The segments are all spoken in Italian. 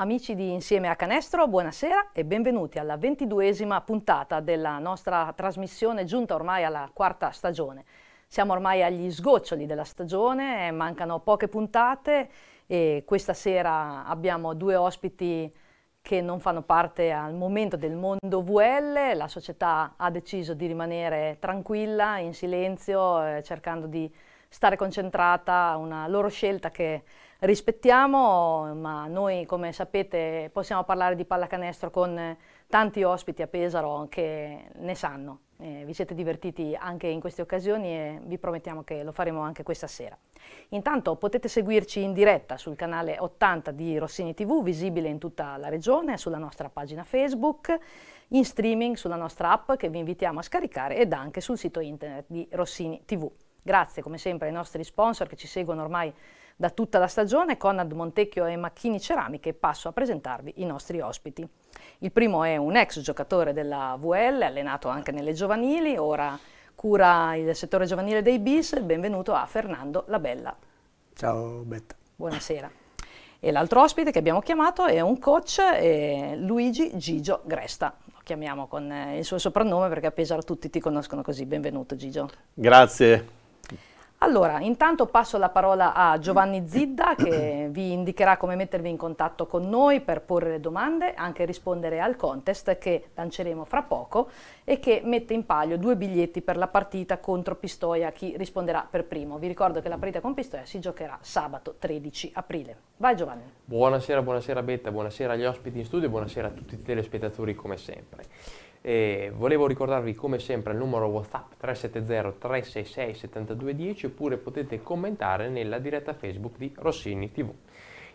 Amici di Insieme a Canestro, buonasera e benvenuti alla ventiduesima puntata della nostra trasmissione giunta ormai alla quarta stagione. Siamo ormai agli sgoccioli della stagione, mancano poche puntate e questa sera abbiamo due ospiti che non fanno parte al momento del mondo VL, la società ha deciso di rimanere tranquilla, in silenzio, eh, cercando di stare concentrata, una loro scelta che rispettiamo, ma noi come sapete possiamo parlare di pallacanestro con tanti ospiti a Pesaro che ne sanno. Eh, vi siete divertiti anche in queste occasioni e vi promettiamo che lo faremo anche questa sera. Intanto potete seguirci in diretta sul canale 80 di Rossini TV, visibile in tutta la regione, sulla nostra pagina Facebook, in streaming sulla nostra app che vi invitiamo a scaricare ed anche sul sito internet di Rossini TV. Grazie come sempre ai nostri sponsor che ci seguono ormai da tutta la stagione, Conad Montecchio e Macchini Ceramiche, passo a presentarvi i nostri ospiti. Il primo è un ex giocatore della VL, allenato anche nelle giovanili, ora cura il settore giovanile dei bis, benvenuto a Fernando Labella. Ciao Betta. Buonasera. E l'altro ospite che abbiamo chiamato è un coach, eh, Luigi Gigio Gresta. Lo chiamiamo con eh, il suo soprannome perché a Pesaro tutti ti conoscono così. Benvenuto Gigio. Grazie, allora, intanto passo la parola a Giovanni Zidda che vi indicherà come mettervi in contatto con noi per porre le domande, anche rispondere al contest che lanceremo fra poco e che mette in palio due biglietti per la partita contro Pistoia, chi risponderà per primo. Vi ricordo che la partita con Pistoia si giocherà sabato 13 aprile. Vai Giovanni. Buonasera, buonasera Betta, buonasera agli ospiti in studio e buonasera a tutti i telespettatori come sempre. E volevo ricordarvi come sempre il numero WhatsApp 370 366 7210 oppure potete commentare nella diretta Facebook di Rossini TV.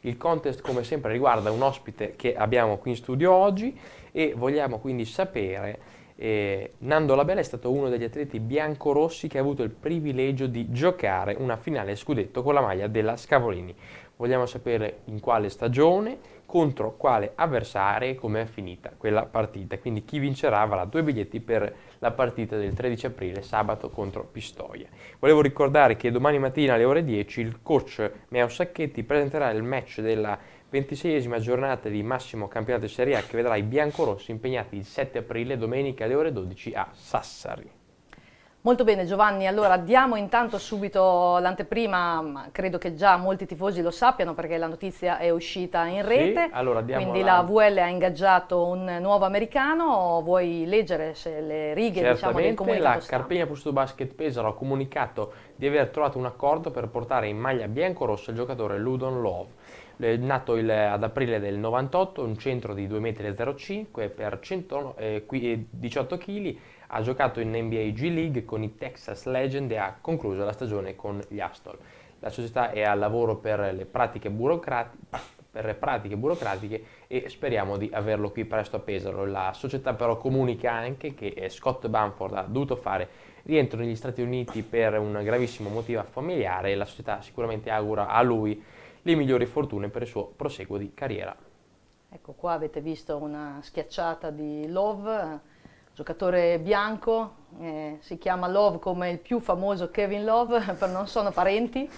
Il contest come sempre riguarda un ospite che abbiamo qui in studio oggi e vogliamo quindi sapere eh, Nando Labella è stato uno degli atleti biancorossi che ha avuto il privilegio di giocare una finale scudetto con la maglia della Scavolini. Vogliamo sapere in quale stagione, contro quale avversario e come è finita quella partita. Quindi chi vincerà avrà due biglietti per la partita del 13 aprile, sabato contro Pistoia. Volevo ricordare che domani mattina alle ore 10 il coach Meo Sacchetti presenterà il match della 26esima giornata di massimo campionato di Serie A che vedrà i biancorossi impegnati il 7 aprile domenica alle ore 12 a Sassari. Molto bene Giovanni, allora diamo intanto subito l'anteprima, ma credo che già molti tifosi lo sappiano perché la notizia è uscita in rete, sì, allora quindi la... la VL ha ingaggiato un nuovo americano, vuoi leggere se le righe Certamente, diciamo, del comunicato? la Carpegna Pusto Basket Pesaro ha comunicato di aver trovato un accordo per portare in maglia bianco-rossa il giocatore Ludon Love. Nato il, ad aprile del 98, un centro di 2,05 m per 100, eh, 18 kg eh, ha giocato in NBA G League con i Texas Legend e ha concluso la stagione con gli Astol. La società è al lavoro per le pratiche burocratiche per pratiche burocratiche e speriamo di averlo qui presto a Pesaro. La società però comunica anche che eh, Scott Bamford ha dovuto fare rientro negli Stati Uniti per un gravissimo motivo familiare e la società sicuramente augura a lui le migliori fortune per il suo proseguo di carriera. Ecco qua avete visto una schiacciata di Love giocatore bianco, eh, si chiama Love come il più famoso Kevin Love, non sono parenti,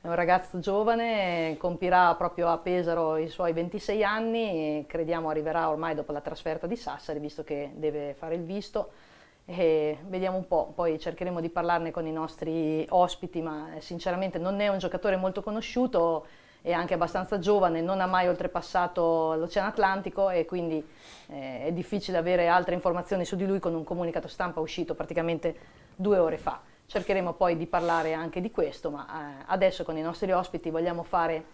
è un ragazzo giovane, compirà proprio a Pesaro i suoi 26 anni e crediamo arriverà ormai dopo la trasferta di Sassari, visto che deve fare il visto. E vediamo un po', poi cercheremo di parlarne con i nostri ospiti, ma sinceramente non è un giocatore molto conosciuto, è anche abbastanza giovane, non ha mai oltrepassato l'Oceano Atlantico e quindi eh, è difficile avere altre informazioni su di lui con un comunicato stampa uscito praticamente due ore fa. Cercheremo poi di parlare anche di questo, ma eh, adesso con i nostri ospiti vogliamo fare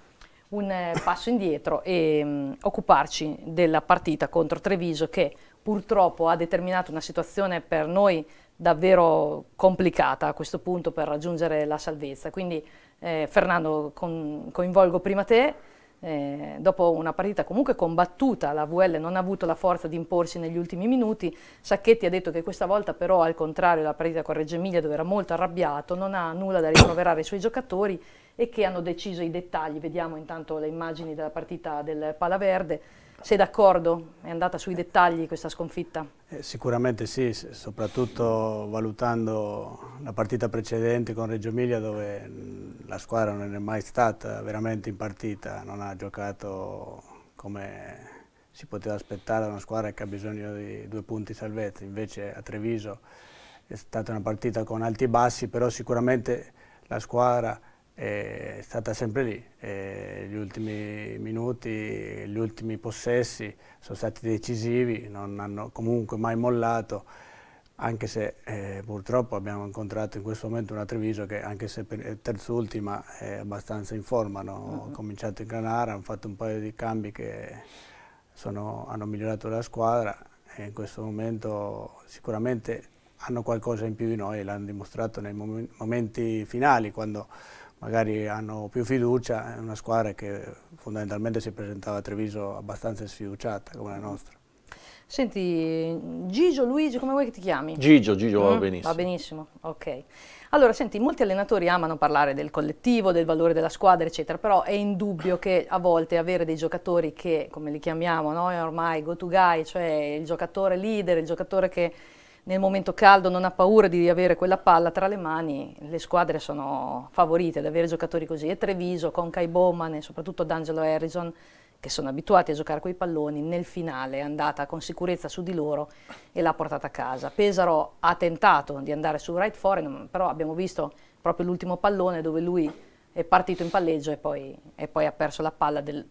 un eh, passo indietro e mh, mm, occuparci della partita contro Treviso che purtroppo ha determinato una situazione per noi davvero complicata a questo punto per raggiungere la salvezza. Quindi eh, Fernando con, coinvolgo prima te, eh, dopo una partita comunque combattuta, la VL non ha avuto la forza di imporsi negli ultimi minuti, Sacchetti ha detto che questa volta però al contrario della partita con Reggio Emilia dove era molto arrabbiato, non ha nulla da rimproverare ai suoi giocatori e che hanno deciso i dettagli, vediamo intanto le immagini della partita del Palaverde, sei d'accordo? È andata sui dettagli questa sconfitta? Eh, sicuramente sì, soprattutto valutando la partita precedente con Reggio Emilia dove la squadra non è mai stata veramente in partita, non ha giocato come si poteva aspettare da una squadra che ha bisogno di due punti salvezza, invece a Treviso è stata una partita con alti e bassi, però sicuramente la squadra è stata sempre lì, eh, gli ultimi minuti, gli ultimi possessi sono stati decisivi, non hanno comunque mai mollato, anche se eh, purtroppo abbiamo incontrato in questo momento una Treviso che anche se per terz'ultima è abbastanza in forma, hanno uh mm-hmm. -huh. cominciato in Granara, hanno fatto un paio di cambi che sono, hanno migliorato la squadra e in questo momento sicuramente hanno qualcosa in più di noi, l'hanno dimostrato nei momenti finali quando magari hanno più fiducia, è una squadra che fondamentalmente si presentava a Treviso abbastanza sfiduciata come la nostra. Senti, Gigio, Luigi, come vuoi che ti chiami? Gigio, Gigio mm, va benissimo. Va benissimo, ok. Allora, senti, molti allenatori amano parlare del collettivo, del valore della squadra, eccetera, però è indubbio che a volte avere dei giocatori che, come li chiamiamo noi ormai, go to guy, cioè il giocatore leader, il giocatore che nel momento caldo non ha paura di avere quella palla tra le mani, le squadre sono favorite ad avere giocatori così, e Treviso con Kai Bowman e soprattutto D'Angelo Harrison che sono abituati a giocare quei palloni, nel finale è andata con sicurezza su di loro e l'ha portata a casa. Pesaro ha tentato di andare su right foreign, però abbiamo visto proprio l'ultimo pallone dove lui è partito in palleggio e poi, e poi ha perso la palla del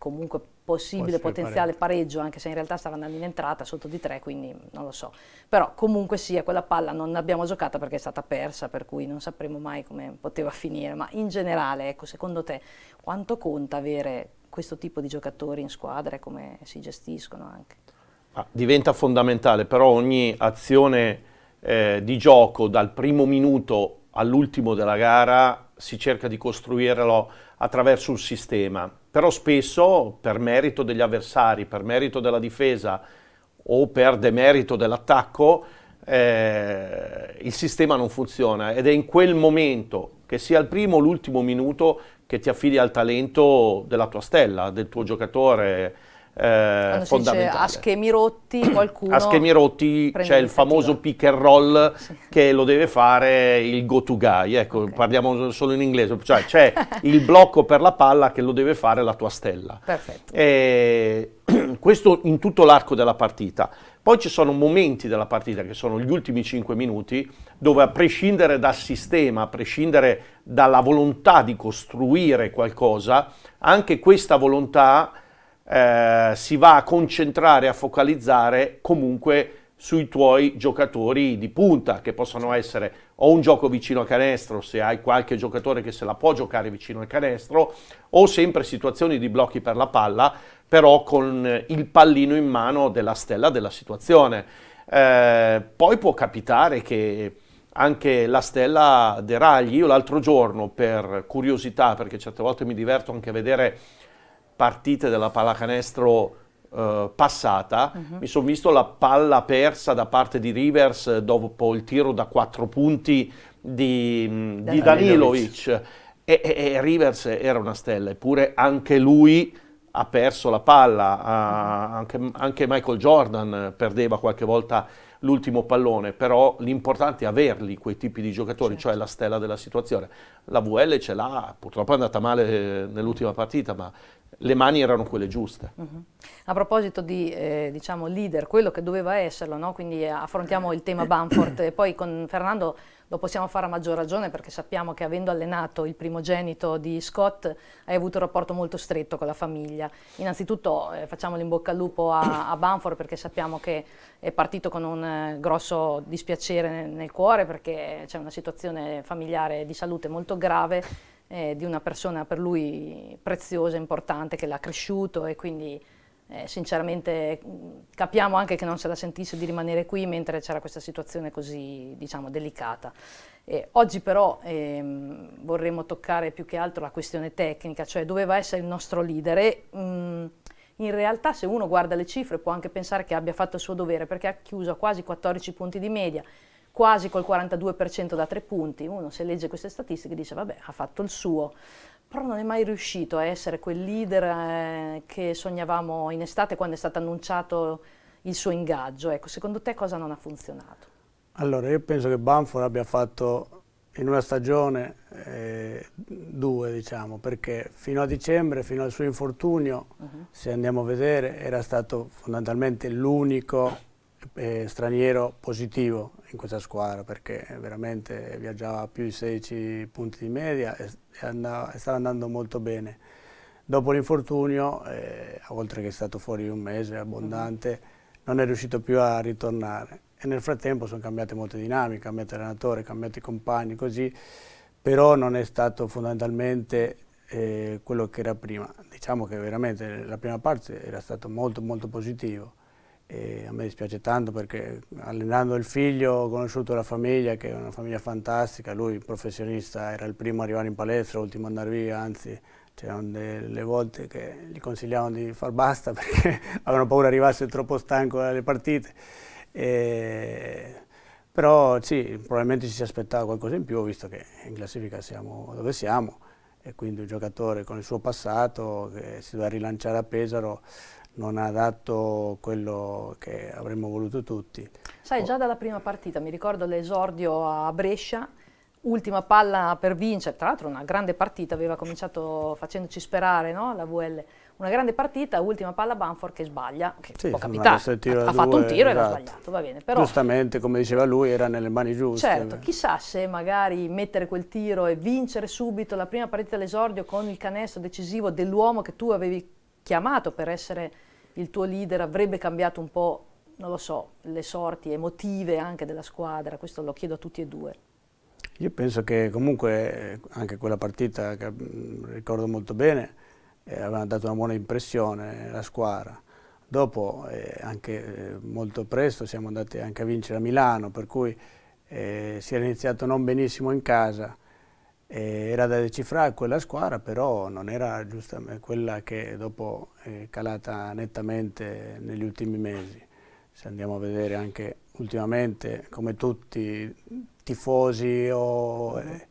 comunque possibile potenziale pareggio. pareggio, anche se in realtà stava andando in entrata sotto di tre, quindi non lo so. Però comunque sia, quella palla non l'abbiamo giocata perché è stata persa, per cui non sapremo mai come poteva finire. Ma in generale, ecco, secondo te quanto conta avere questo tipo di giocatori in squadra e come si gestiscono anche? Ah, diventa fondamentale, però ogni azione eh, di gioco dal primo minuto all'ultimo della gara si cerca di costruirlo attraverso un sistema però spesso per merito degli avversari, per merito della difesa o per demerito dell'attacco, eh, il sistema non funziona ed è in quel momento, che sia il primo o l'ultimo minuto, che ti affidi al talento della tua stella, del tuo giocatore eh, fondamentale. a schemi rotti qualcuno... a schemi rotti c'è il famoso pick and roll sì. che lo deve fare il go to guy, ecco okay. parliamo solo in inglese, cioè c'è il blocco per la palla che lo deve fare la tua stella. Perfetto. E questo in tutto l'arco della partita. Poi ci sono momenti della partita, che sono gli ultimi 5 minuti, dove a prescindere dal sistema, a prescindere dalla volontà di costruire qualcosa, anche questa volontà eh, si va a concentrare, a focalizzare comunque sui tuoi giocatori di punta, che possono essere o un gioco vicino al canestro, se hai qualche giocatore che se la può giocare vicino al canestro, o sempre situazioni di blocchi per la palla, però con il pallino in mano della stella della situazione. Eh, poi può capitare che anche la stella deragli. Io l'altro giorno, per curiosità, perché certe volte mi diverto anche a vedere partite della pallacanestro eh, passata, uh-huh. mi sono visto la palla persa da parte di Rivers dopo il tiro da quattro punti di, mm, di Danilovic. E, e, e, Rivers era una stella, eppure anche lui ha perso la palla, ha, mhm. anche, anche Michael Jordan perdeva qualche volta l'ultimo pallone, però l'importante è averli quei tipi di giocatori, certo. cioè la stella della situazione. La VL ce l'ha, purtroppo è andata male eh, nell'ultima partita, ma le mani erano quelle giuste. Uh mhm. -huh. A proposito di eh, diciamo, leader, quello che doveva esserlo, no? quindi eh, affrontiamo il tema Banford e poi con Fernando lo possiamo fare a maggior ragione perché sappiamo che avendo allenato il primogenito di Scott hai avuto un rapporto molto stretto con la famiglia. Innanzitutto eh, facciamo bocca al lupo a, a, Banford perché sappiamo che è partito con un eh, grosso dispiacere nel, nel cuore perché c'è una situazione familiare di salute molto grave eh, di una persona per lui preziosa, importante, che l'ha cresciuto e quindi eh, sinceramente mm, capiamo anche che non se la sentisse di rimanere qui mentre c'era questa situazione così diciamo, delicata. Eh, oggi però ehm, vorremmo toccare più che altro la questione tecnica, cioè doveva essere il nostro leader e mh, mm, in realtà se uno guarda le cifre può anche pensare che abbia fatto il suo dovere perché ha chiuso a quasi 14 punti di media, quasi col 42% da tre punti. Uno se legge queste statistiche dice vabbè ha fatto il suo, però non è mai riuscito a essere quel leader eh, che sognavamo in estate quando è stato annunciato il suo ingaggio. Ecco, secondo te cosa non ha funzionato? Allora io penso che Banford abbia fatto in una stagione eh, due diciamo perché fino a dicembre, fino al suo infortunio, uh mhm. -huh. se andiamo a vedere, era stato fondamentalmente l'unico eh, straniero positivo in questa squadra perché veramente viaggiava a più di 16 punti di media e, andava, e stava andando molto bene. Dopo l'infortunio, eh, oltre che è stato fuori un mese abbondante, mm-hmm. non è riuscito più a ritornare e nel frattempo sono cambiate molte dinamiche, cambiato allenatore, cambiato i compagni, così, però non è stato fondamentalmente eh, quello che era prima. Diciamo che veramente la prima parte era stato molto molto positivo e a me dispiace tanto perché allenando il figlio ho conosciuto la famiglia, che è una famiglia fantastica, lui professionista, era il primo a arrivare in palestra, l'ultimo a andare via, anzi c'erano delle volte che gli consigliavano di far basta perché avevano paura di arrivarsi troppo stanco dalle partite. E... Però sì, probabilmente ci si aspettava qualcosa in più, visto che in classifica siamo dove siamo e quindi un giocatore con il suo passato che si doveva rilanciare a Pesaro non ha dato quello che avremmo voluto tutti. Sai, già dalla prima partita, mi ricordo l'esordio a Brescia, ultima palla per vincere, tra l'altro una grande partita, aveva cominciato facendoci sperare no? la VL, una grande partita, ultima palla Banford che sbaglia, che sì, può capitare, ha, ha fatto un tiro esatto. e l'ha sbagliato, va bene. Però, Giustamente, come diceva lui, era nelle mani giuste. Certo, chissà se magari mettere quel tiro e vincere subito la prima partita all'esordio con il canestro decisivo dell'uomo che tu avevi chiamato per essere il tuo leader avrebbe cambiato un po', non lo so, le sorti emotive anche della squadra? Questo lo chiedo a tutti e due. Io penso che comunque eh, anche quella partita, che mm, ricordo molto bene, eh, aveva dato una buona impressione alla squadra. Dopo, eh, anche eh, molto presto, siamo andati anche a vincere a Milano, per cui eh, si era iniziato non benissimo in casa, eh, era da decifrare quella squadra, però non era giustamente quella che dopo eh, è calata nettamente negli ultimi mesi. Se andiamo a vedere anche ultimamente, come tutti, tifosi o eh,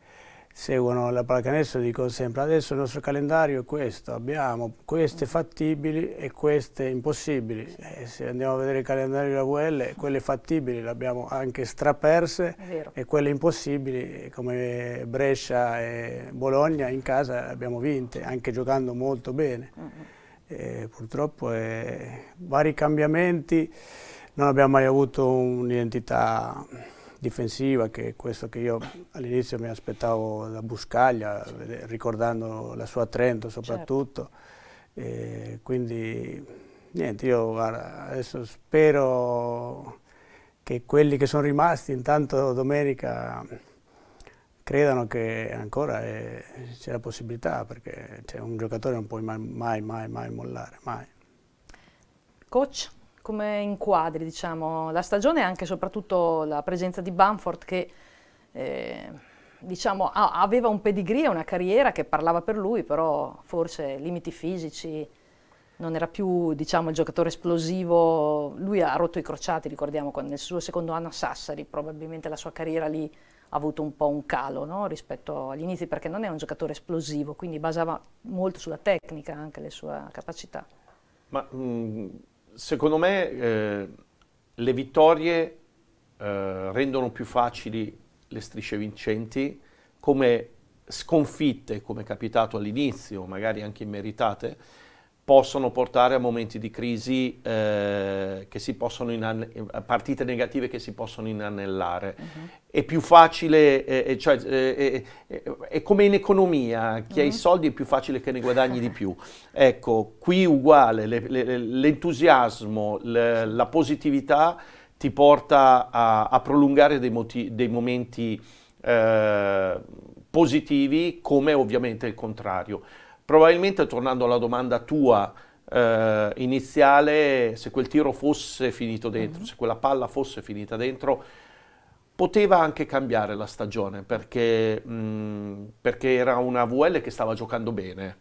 seguono la pallacanestro dico sempre adesso il nostro calendario è questo, abbiamo queste fattibili e queste impossibili. E eh, se andiamo a vedere il calendario della VL, quelle fattibili le abbiamo anche straperse e quelle impossibili come Brescia e Bologna in casa le abbiamo vinte, anche giocando molto bene. E eh, purtroppo eh, vari cambiamenti, non abbiamo mai avuto un'identità difensiva, che è questo che io all'inizio mi aspettavo da Buscaglia, certo. ricordando la sua Trento soprattutto. Certo. Eh, quindi niente, io guarda, adesso spero che quelli che sono rimasti intanto domenica credano che ancora eh, c'è la possibilità, perché cioè, un giocatore non puoi mai, mai, mai, mai mollare, mai. Coach? come inquadri diciamo, la stagione e anche soprattutto la presenza di Bamford che eh, diciamo, ah, aveva un pedigree, una carriera che parlava per lui, però forse limiti fisici, non era più diciamo, il giocatore esplosivo, lui ha rotto i crociati, ricordiamo, nel suo secondo anno a Sassari, probabilmente la sua carriera lì ha avuto un po' un calo no? rispetto agli inizi perché non è un giocatore esplosivo, quindi basava molto sulla tecnica anche le sue capacità. Ma mh, mm, secondo me eh, le vittorie eh, rendono più facili le strisce vincenti, come sconfitte, come è capitato all'inizio, magari anche immeritate, possono portare a momenti di crisi, eh, inan- eh, partite negative che si possono inanellare. Uh-huh. È più facile, eh, eh cioè, eh, eh, è come in economia, chi uh-huh. ha i mhm. soldi è più facile che ne guadagni di più. Ecco, qui uguale, le, le, l'entusiasmo, le, la positività ti porta a, a prolungare dei, moti- dei momenti positivi, come ovviamente il contrario. Probabilmente, tornando alla domanda tua eh, iniziale, se quel tiro fosse finito dentro, mm. se quella palla fosse finita dentro, poteva anche cambiare la stagione perché, mh, perché era una VL che stava giocando bene.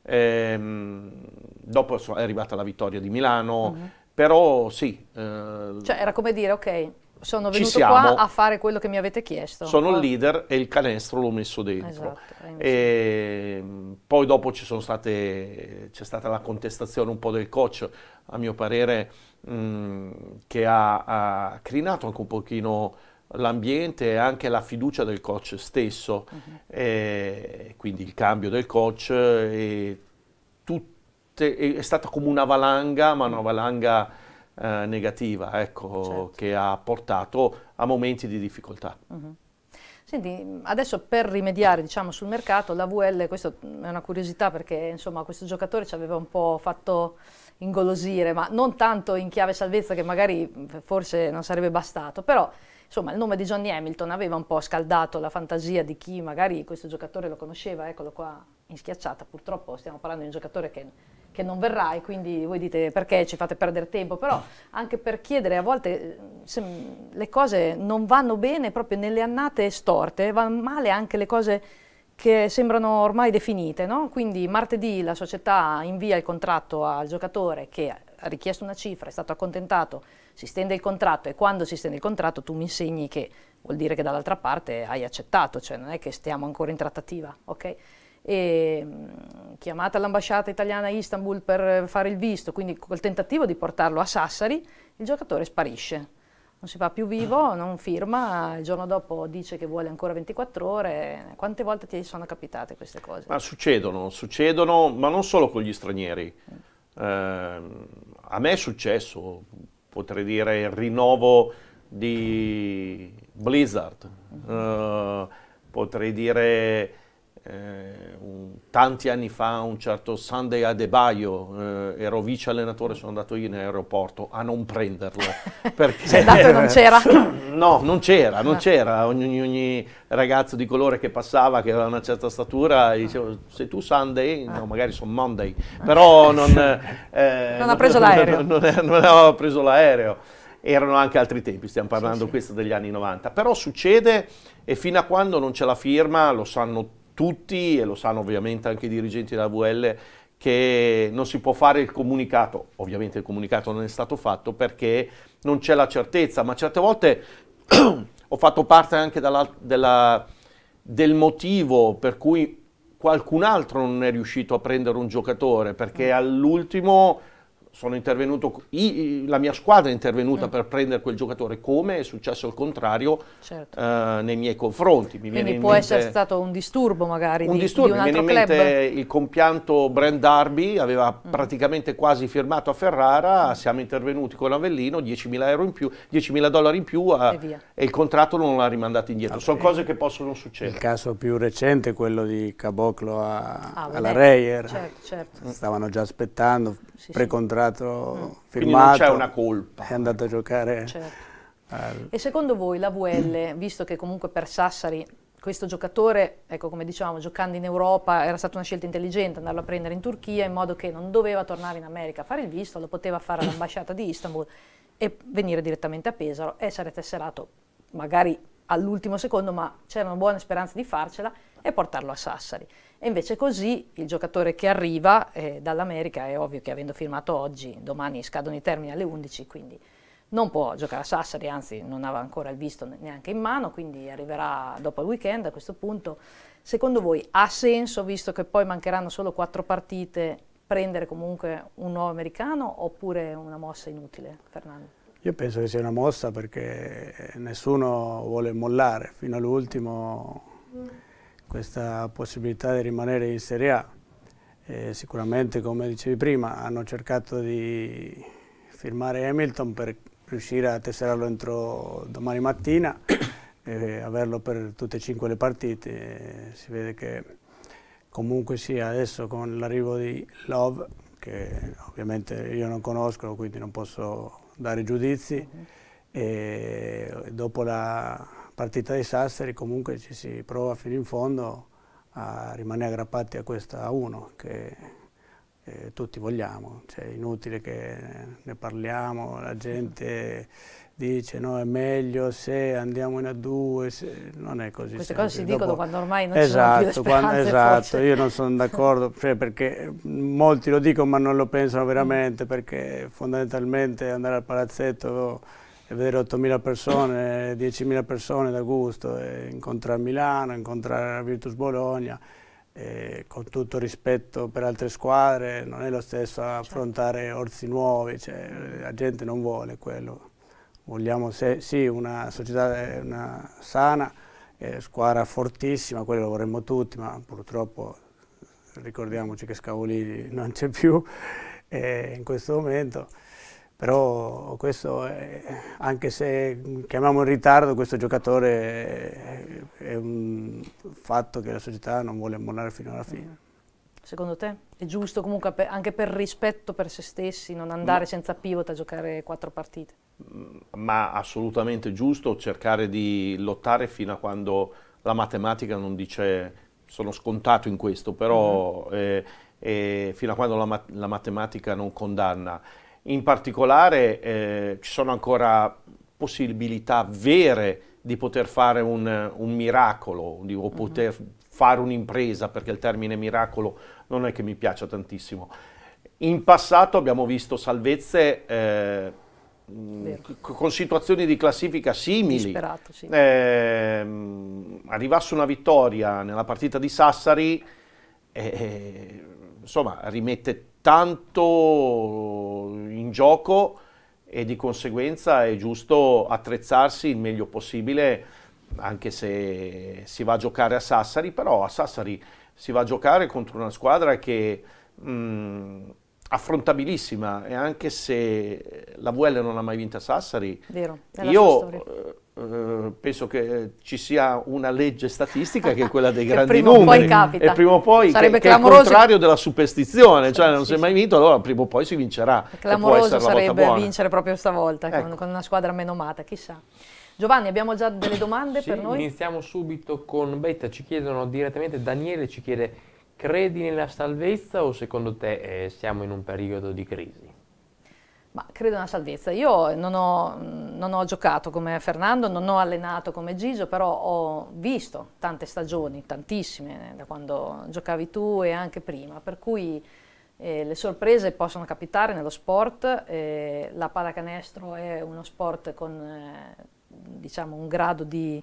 E, ehm, mh, dopo è arrivata la vittoria di Milano, mm. però sì. Eh, cioè era come dire, ok, sono venuto qua a fare quello che mi avete chiesto. Sono il leader e il canestro l'ho messo dentro. Esatto, e, mm, poi dopo state, c'è stata la contestazione un po' del coach, a mio parere, mh, mm, che ha, ha, crinato anche un pochino l'ambiente e anche la fiducia del coach stesso, uh-huh. e, quindi il cambio del coach e tutte, è stata come una valanga, ma una valanga eh, negativa ecco, certo. che ha portato a momenti di difficoltà. Uh mhm. -huh. Senti, adesso per rimediare diciamo, sul mercato, la VL, questa è una curiosità perché insomma, questo giocatore ci aveva un po' fatto ingolosire, ma non tanto in chiave salvezza che magari forse non sarebbe bastato, però insomma il nome di Johnny Hamilton aveva un po' scaldato la fantasia di chi magari questo giocatore lo conosceva, eccolo qua in schiacciata, purtroppo stiamo parlando di un giocatore che che non verrai, quindi voi dite perché ci fate perdere tempo, però mm. anche per chiedere a volte se le cose non vanno bene proprio nelle annate storte, vanno male anche le cose che sembrano ormai definite, no? quindi martedì la società invia il contratto al giocatore che ha richiesto una cifra, è stato accontentato, si stende il contratto e quando si stende il contratto tu mi insegni che vuol dire che dall'altra parte hai accettato, cioè non è che stiamo ancora in trattativa, ok? e mm, chiamata l'ambasciata italiana a Istanbul per fare il visto, quindi col tentativo di portarlo a Sassari, il giocatore sparisce. Non si fa più vivo, non firma, il giorno dopo dice che vuole ancora 24 ore. Quante volte ti sono capitate queste cose? Ma succedono, succedono, ma non solo con gli stranieri. Eh, a me è successo, potrei dire, il rinnovo di Blizzard, mm-hmm. eh, potrei dire eh, un, tanti anni fa un certo Sunday Adebayo, eh, ero vice allenatore, sono andato io in aeroporto a non prenderlo. perché non c'era? No, non c'era, non ah. c'era. Ogni, ogni, ragazzo di colore che passava, che aveva una certa statura, dicevo, sei tu Sunday? No, ah. magari sono Monday. Però non... Eh, non ha preso non, l'aereo. Non, non, non aveva preso l'aereo erano anche altri tempi, stiamo parlando sì, sì. questo degli anni 90, però succede e fino a quando non c'è la firma lo sanno tutti tutti, e lo sanno ovviamente anche i dirigenti della VL, che non si può fare il comunicato, ovviamente il comunicato non è stato fatto perché non c'è la certezza, ma certe volte ho fatto parte anche della, del motivo per cui qualcun altro non è riuscito a prendere un giocatore, perché mm. all'ultimo sono intervenuto, la mia squadra è intervenuta mm. per prendere quel giocatore, come è successo il contrario certo. eh, nei miei confronti. Mi Quindi può essere stato un disturbo magari un di, disturbo. di un altro Mi viene in mente il compianto Brand Darby, aveva mm. praticamente quasi firmato a Ferrara, mm. siamo intervenuti con Avellino, 10.000 euro in più, 10.000 dollari in più a, eh, e, e, il contratto non l'ha rimandato indietro. Vabbè. Ah, sono cose che possono succedere. Il caso più recente è quello di Caboclo a, ah, alla Reyer, certo, certo. stavano già aspettando, sì, precontrato contratto mm. firmato. Quindi non c'è una colpa. È andato a giocare. Certo. Al... E secondo voi la VL, visto che comunque per Sassari questo giocatore, ecco come dicevamo, giocando in Europa era stata una scelta intelligente andarlo a prendere in Turchia in modo che non doveva tornare in America a fare il visto, lo poteva fare all'ambasciata di Istanbul e venire direttamente a Pesaro, essere tesserato magari all'ultimo secondo, ma c'erano buone speranze di farcela e portarlo a Sassari. E invece così il giocatore che arriva eh, dall'America è ovvio che avendo firmato oggi, domani scadono i termini alle 11, quindi non può giocare a Sassari, anzi non aveva ancora il visto neanche in mano, quindi arriverà dopo il weekend a questo punto. Secondo voi ha senso, visto che poi mancheranno solo quattro partite, prendere comunque un nuovo americano oppure una mossa inutile, Fernando? Io penso che sia una mossa perché eh, nessuno vuole mollare fino all'ultimo. Mm questa possibilità di rimanere in Serie A. E sicuramente, come dicevi prima, hanno cercato di firmare Hamilton per riuscire a tesserarlo entro domani mattina e averlo per tutte e cinque le partite. E si vede che comunque sia adesso con l'arrivo di Love, che ovviamente io non conosco, quindi non posso dare giudizi, e dopo la partita di Sassari comunque ci si prova fino in fondo a rimanere aggrappati a questa 1 che eh, tutti vogliamo, cioè, è inutile che ne parliamo, la gente dice no è meglio se andiamo in A2, se... non è così Queste semplice. cose si dicono Dopo... quando ormai non esatto, ci sono esatto, più quando, Esatto, forse. io non sono d'accordo, cioè, perché molti lo dicono ma non lo pensano veramente, perché fondamentalmente andare al palazzetto vedere 8.000 persone, 10.000 persone da gusto, eh, incontrare Milano, incontrare Virtus Bologna, con tutto rispetto per altre squadre, non è lo stesso certo. affrontare orzi nuovi, cioè, la gente non vuole quello. Vogliamo se, sì una società eh, una sana, eh, squadra fortissima, quello lo vorremmo tutti, ma purtroppo ricordiamoci che Scavolini non c'è più eh, in questo momento però questo, è, anche se chiamiamo in ritardo, questo giocatore è, un fatto che la società non vuole mollare fino alla fine. Secondo te è giusto comunque anche per rispetto per se stessi non andare senza pivot a giocare quattro partite? Mm, ma assolutamente giusto cercare di lottare fino a quando la matematica non dice sono scontato in questo, però mm -hmm. eh, eh, fino a quando la, la matematica non condanna. In particolare eh, ci sono ancora possibilità vere di poter fare un, un miracolo di, o poter mm -hmm. fare un'impresa, perché il termine miracolo non è che mi piaccia tantissimo. In passato abbiamo visto salvezze eh, con situazioni di classifica simili. Sì. Eh, arrivasse una vittoria nella partita di Sassari, eh, insomma, rimette tanto in gioco e di conseguenza è giusto attrezzarsi il meglio possibile anche se si va a giocare a Sassari, però a Sassari si va a giocare contro una squadra che è affrontabilissima e anche se la VL non ha mai vinto a Sassari, Vero, io eh, penso che ci sia una legge statistica che è quella dei grandi prima numeri capita. e prima o poi sarebbe che, che è il contrario della superstizione cioè non si è mai vinto allora prima o poi si vincerà clamoroso sarebbe vincere proprio stavolta ecco. con, con una squadra meno amata chissà Giovanni, abbiamo già delle domande sì, per noi? Iniziamo subito con Betta, ci chiedono direttamente, Daniele ci chiede, credi nella salvezza o secondo te eh, siamo in un periodo di crisi? Ma credo una salvezza. Io non ho, non ho, giocato come Fernando, non ho allenato come Gigio, però ho visto tante stagioni, tantissime, eh, da quando giocavi tu e anche prima, per cui eh, le sorprese possono capitare nello sport, eh, la pallacanestro è uno sport con eh, diciamo un grado di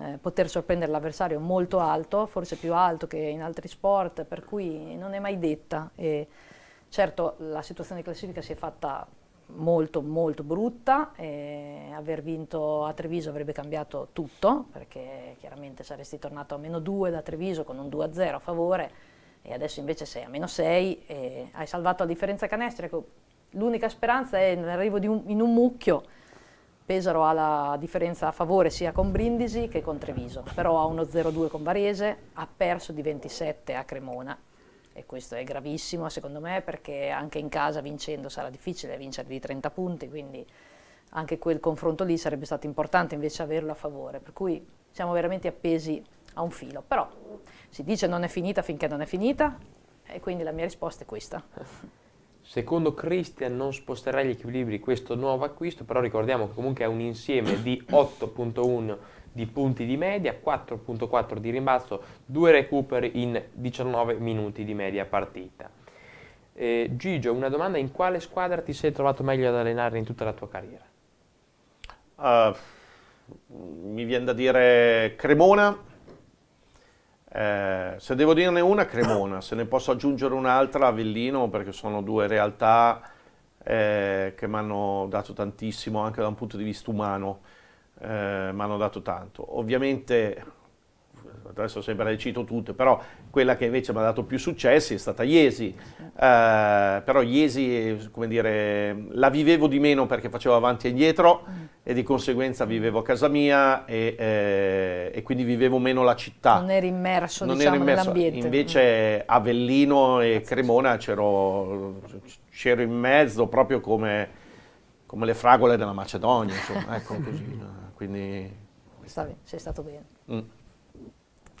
eh, poter sorprendere l'avversario molto alto, forse più alto che in altri sport, per cui non è mai detta. E certo la situazione di classifica si è fatta molto molto brutta, eh, aver vinto a Treviso avrebbe cambiato tutto, perché chiaramente saresti tornato a meno 2 da Treviso con un 2-0 a favore e adesso invece sei a meno 6 e hai salvato la differenza canestri. Ecco, l'unica speranza è l'arrivo in un mucchio. Pesaro ha la differenza a favore sia con Brindisi che con Treviso, però ha uno 0-2 con Varese, ha perso di 27 a Cremona e questo è gravissimo secondo me perché anche in casa vincendo sarà difficile vincere di 30 punti, quindi anche quel confronto lì sarebbe stato importante invece averlo a favore, per cui siamo veramente appesi a un filo, però si dice non è finita finché non è finita e quindi la mia risposta è questa. Secondo Christian non sposterà gli equilibri questo nuovo acquisto, però ricordiamo che comunque è un insieme di 8.1 di punti di media, 4.4 di rimbalzo, 2 recuperi in 19 minuti di media partita. Eh, Gigio, una domanda, in quale squadra ti sei trovato meglio ad allenare in tutta la tua carriera? Uh, mi viene da dire Cremona, eh, se devo dirne una, Cremona, se ne posso aggiungere un'altra, Avellino, perché sono due realtà eh, che mi hanno dato tantissimo anche da un punto di vista umano, eh, mi hanno dato tanto. Ovviamente, adesso sembra le cito tutte, però quella che invece mi ha dato più successi è stata Iesi, eh, però Iesi, come dire, la vivevo di meno perché facevo avanti e indietro e di conseguenza vivevo a casa mia e, eh, e quindi vivevo meno la città. Non eri immerso, non diciamo, ero immerso. Invece a mm. Avellino e Cremona c'ero, in mezzo proprio come, come, le fragole della Macedonia, insomma, ecco così. Quindi... Sta sei stato bene. Mm.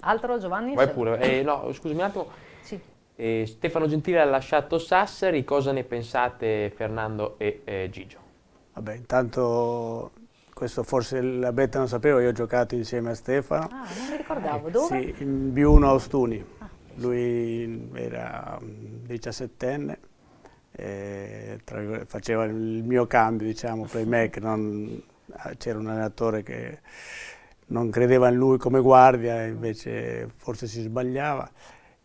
Altro Giovanni? Vai pure. Eh, no, scusami un attimo. Sì. Eh, Stefano Gentile ha lasciato Sassari, cosa ne pensate Fernando e eh, Gigio? Vabbè, intanto questo forse la Betta non sapeva, io ho giocato insieme a Stefano. Ah, non mi ricordavo, dove? Sì, in B1 a Ostuni. Ah, Lui era mm, diciassettenne, faceva il mio cambio, diciamo, playmaker, ah, c'era un allenatore che non credeva in lui come guardia, invece forse si sbagliava.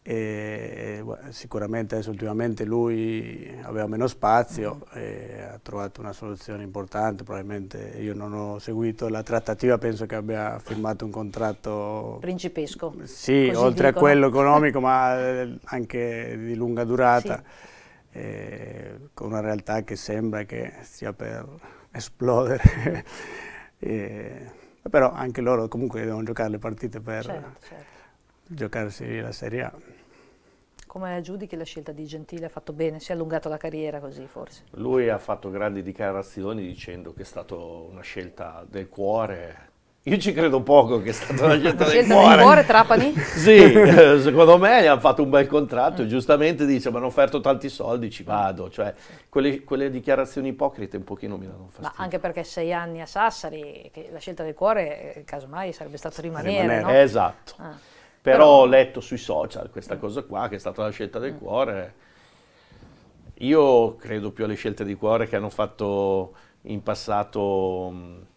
E, sicuramente adesso ultimamente lui aveva meno spazio mm. e ha trovato una soluzione importante, probabilmente io non ho seguito la trattativa, penso che abbia firmato un contratto principesco. Sì, oltre dicono. a quello economico, ma eh, anche di lunga durata. Sì. Eh, con una realtà che sembra che stia per esplodere. eh, però anche loro comunque devono giocare le partite per certo, certo. giocarsi la Serie A. Come giudichi la scelta di Gentile? Ha fatto bene, si è allungato la carriera così forse? Lui ha fatto grandi dichiarazioni dicendo che è stata una scelta del cuore. Io ci credo poco che è stata una scelta, una del scelta del cuore. Trapani? sì, eh, secondo me gli hanno fatto un bel contratto. Mm. Giustamente dice, mi hanno offerto tanti soldi, ci vado. Cioè, quelle, quelle, dichiarazioni ipocrite un pochino mi danno fastidio. Ma anche perché sei anni a Sassari, la scelta del cuore, eh, casomai, sarebbe stato rimanere, rimanere. No? Eh, esatto. Ah. Però ho letto sui social questa cosa qua, che è stata la scelta del mm. cuore. Io credo più alle scelte di cuore che hanno fatto in passato...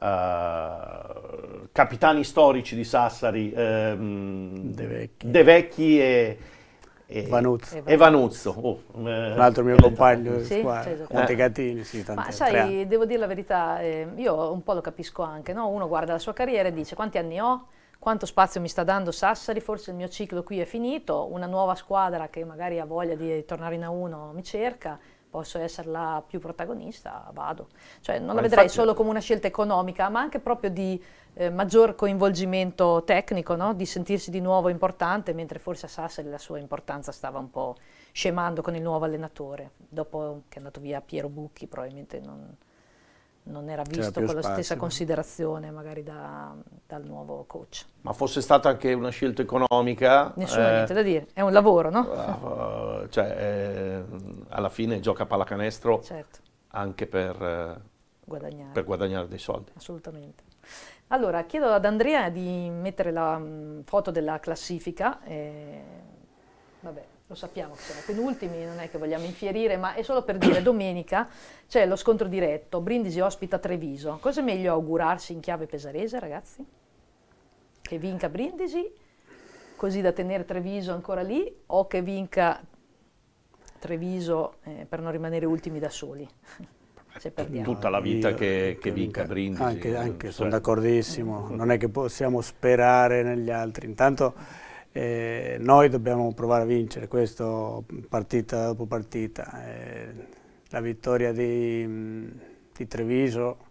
Uh, capitani storici di Sassari, um, De Vecchi, De Vecchi e, e, Vanuzzo. E Vanuzzo. Oh, mm, eh, Un altro mio compagno eh, sì, Montegatini, sì, esatto. Ma sai, devo dire la verità, eh, io un po' lo capisco anche, no? uno guarda la sua carriera e dice quanti anni ho, quanto spazio mi sta dando Sassari, forse il mio ciclo qui è finito, una nuova squadra che magari ha voglia di tornare in A1 mi cerca, posso essere la più protagonista, vado. Cioè, non ma la vedrei infatti... solo come una scelta economica, ma anche proprio di eh, maggior coinvolgimento tecnico, no? di sentirsi di nuovo importante, mentre forse a Sassari la sua importanza stava un po' scemando con il nuovo allenatore, dopo che è andato via Piero Bucchi probabilmente non non era visto con la stessa considerazione magari da, dal nuovo coach. Ma fosse stata anche una scelta economica... Nessuno eh, niente da dire, è un lavoro, no? Uh, cioè, eh, alla fine gioca a pallacanestro certo. anche per, eh, guadagnare. per guadagnare dei soldi. Assolutamente. Allora, chiedo ad Andrea di mettere la mh, mm, foto della classifica. E... Vabbè, lo sappiamo che sono i penultimi, non è che vogliamo infierire, ma è solo per dire domenica c'è lo scontro diretto, Brindisi ospita Treviso. Cosa è meglio augurarsi in chiave pesarese, ragazzi? Che vinca Brindisi, così da tenere Treviso ancora lì, o che vinca Treviso eh, per non rimanere ultimi da soli? Se Tutta la vita Io, che, che, vinca Brindisi. Anche, anche sono cioè. d'accordissimo, non è che possiamo sperare negli altri. Intanto eh, noi dobbiamo provare a vincere questo partita dopo partita. Eh, la vittoria di, di, Treviso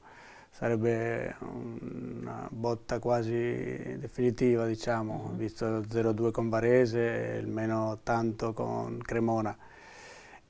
sarebbe una botta quasi definitiva, diciamo, visto lo 0-2 con Varese e il meno tanto con Cremona.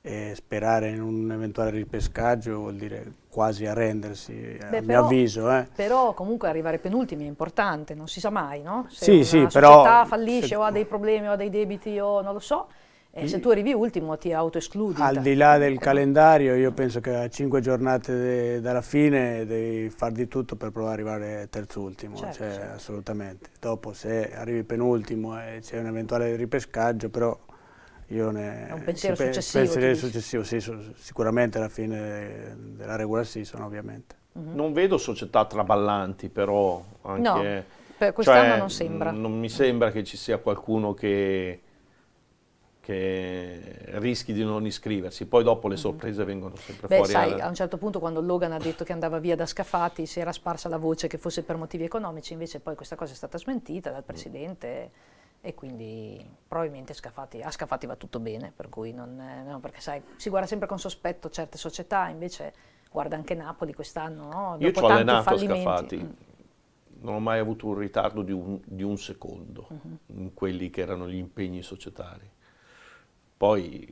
E sperare in un eventuale ripescaggio vuol dire quasi a rendersi, eh, Beh, a però, mio avviso. Eh. Però comunque arrivare penultimi è importante, non si sa mai, no? Se sì, una sì, società fallisce se... o ha dei problemi o ha dei debiti o non lo so, e eh, se tu arrivi ultimo ti autoescludi. Al di là del calendario, io penso che a cinque giornate dalla fine devi far di tutto per provare ad arrivare terzultimo, certo, cioè, certo. assolutamente. Dopo se arrivi penultimo e c'è un eventuale ripescaggio, però io ne, un pensiero pe successivo. Pensiero successivo, sì, sicuramente alla fine della regular season, ovviamente. Mm -hmm. Non vedo società traballanti, però. Anche, no, quest'anno cioè, non sembra. Non mi sembra che ci sia qualcuno che, che rischi di non iscriversi, poi dopo le mm-hmm. sorprese mm -hmm. vengono sempre Beh, fuori. Sai, alla... a un certo punto quando Logan ha detto che andava via da Scafati si era sparsa la voce che fosse per motivi economici, invece poi questa cosa è stata smentita dal mm. Presidente. Mm e quindi probabilmente Scafati, a Scafati va tutto bene, per cui non, eh, no, perché sai, si guarda sempre con sospetto certe società, invece guarda anche Napoli quest'anno, no? Dopo Io ci ho allenato fallimenti. Scafati, mm. non ho mai avuto un ritardo di un, di un secondo uh-huh. in quelli che erano gli impegni societari. Poi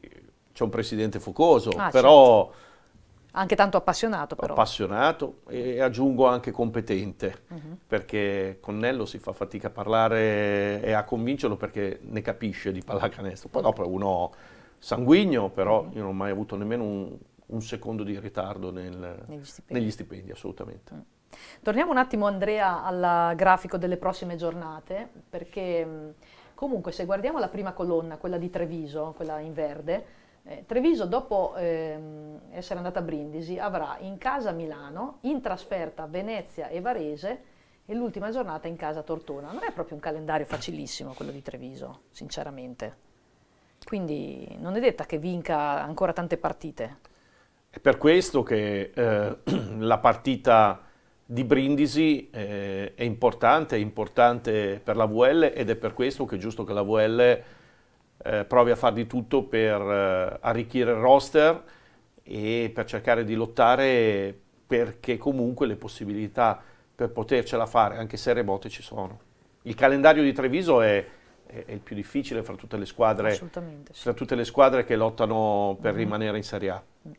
c'è un presidente focoso, ah, però... Certo anche tanto appassionato però. Appassionato e aggiungo anche competente, uh mhm. -huh. perché Connello si fa fatica a parlare e a convincerlo perché ne capisce di pallacanestro. Poi dopo è uno sanguigno, però mhm. io non ho mai avuto nemmeno un, un secondo di ritardo nel, negli, stipendi. negli, stipendi. assolutamente. Mm. Torniamo un attimo Andrea al grafico delle prossime giornate, perché mm, comunque se guardiamo la prima colonna, quella di Treviso, quella in verde, eh, Treviso, dopo ehm, essere andata a Brindisi, avrà in casa Milano, in trasferta Venezia e Varese e l'ultima giornata in casa Tortona. Non è proprio un calendario facilissimo quello di Treviso, sinceramente. Quindi non è detta che vinca ancora tante partite. È per questo che eh, la partita di Brindisi eh, è importante, è importante per la VL ed è per questo che è giusto che la VL eh, provi a fare di tutto per eh, arricchire il roster e per cercare di lottare perché comunque le possibilità per potercela fare, anche se a rebote, ci sono. Il calendario di Treviso è, è, è il più difficile fra tutte le squadre, sì. tutte le squadre che lottano per mm. rimanere in Serie A. Mm.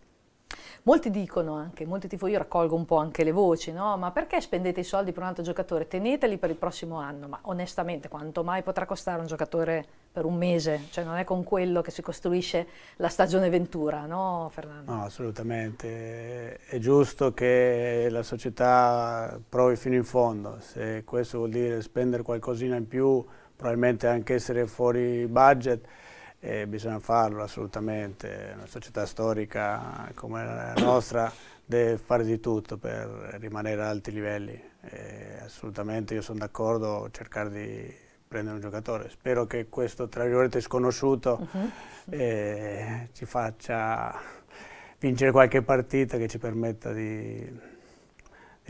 Molti dicono anche, molti tifo, io raccolgo un po' anche le voci, no? ma perché spendete i soldi per un altro giocatore? Teneteli per il prossimo anno, ma onestamente quanto mai potrà costare un giocatore per un mese? Cioè non è con quello che si costruisce la stagione Ventura, no Fernando? No, assolutamente, è giusto che la società provi fino in fondo, se questo vuol dire spendere qualcosina in più, probabilmente anche essere fuori budget, e bisogna farlo assolutamente. Una società storica come la nostra deve fare di tutto per rimanere ad alti livelli. E assolutamente io sono d'accordo, cercare di prendere un giocatore. Spero che questo, tra virgolette, sconosciuto uh mhm. -huh. eh, ci faccia vincere qualche partita che ci permetta di, di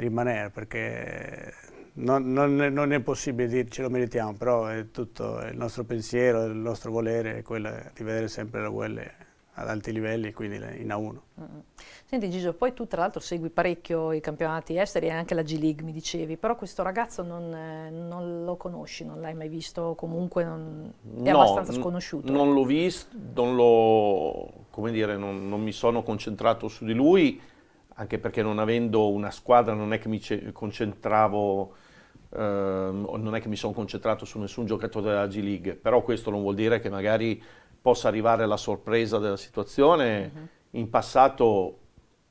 rimanere, perché non, non, non, è possibile dire ce lo meritiamo, però è tutto il nostro pensiero, il nostro volere è quello di vedere sempre la UL ad alti livelli, quindi in A1. Senti Gigio, poi tu tra l'altro segui parecchio i campionati esteri e anche la G-League mi dicevi, però questo ragazzo non, non lo conosci, non l'hai mai visto, comunque non, è no, abbastanza sconosciuto. Non l'ho visto, non, lo, dire, non, non mi sono concentrato su di lui, anche perché non avendo una squadra non è che mi concentravo Ehm, non è che mi sono concentrato su nessun giocatore della G-League, però questo non vuol dire che magari possa arrivare la sorpresa della situazione. Uh-huh. In passato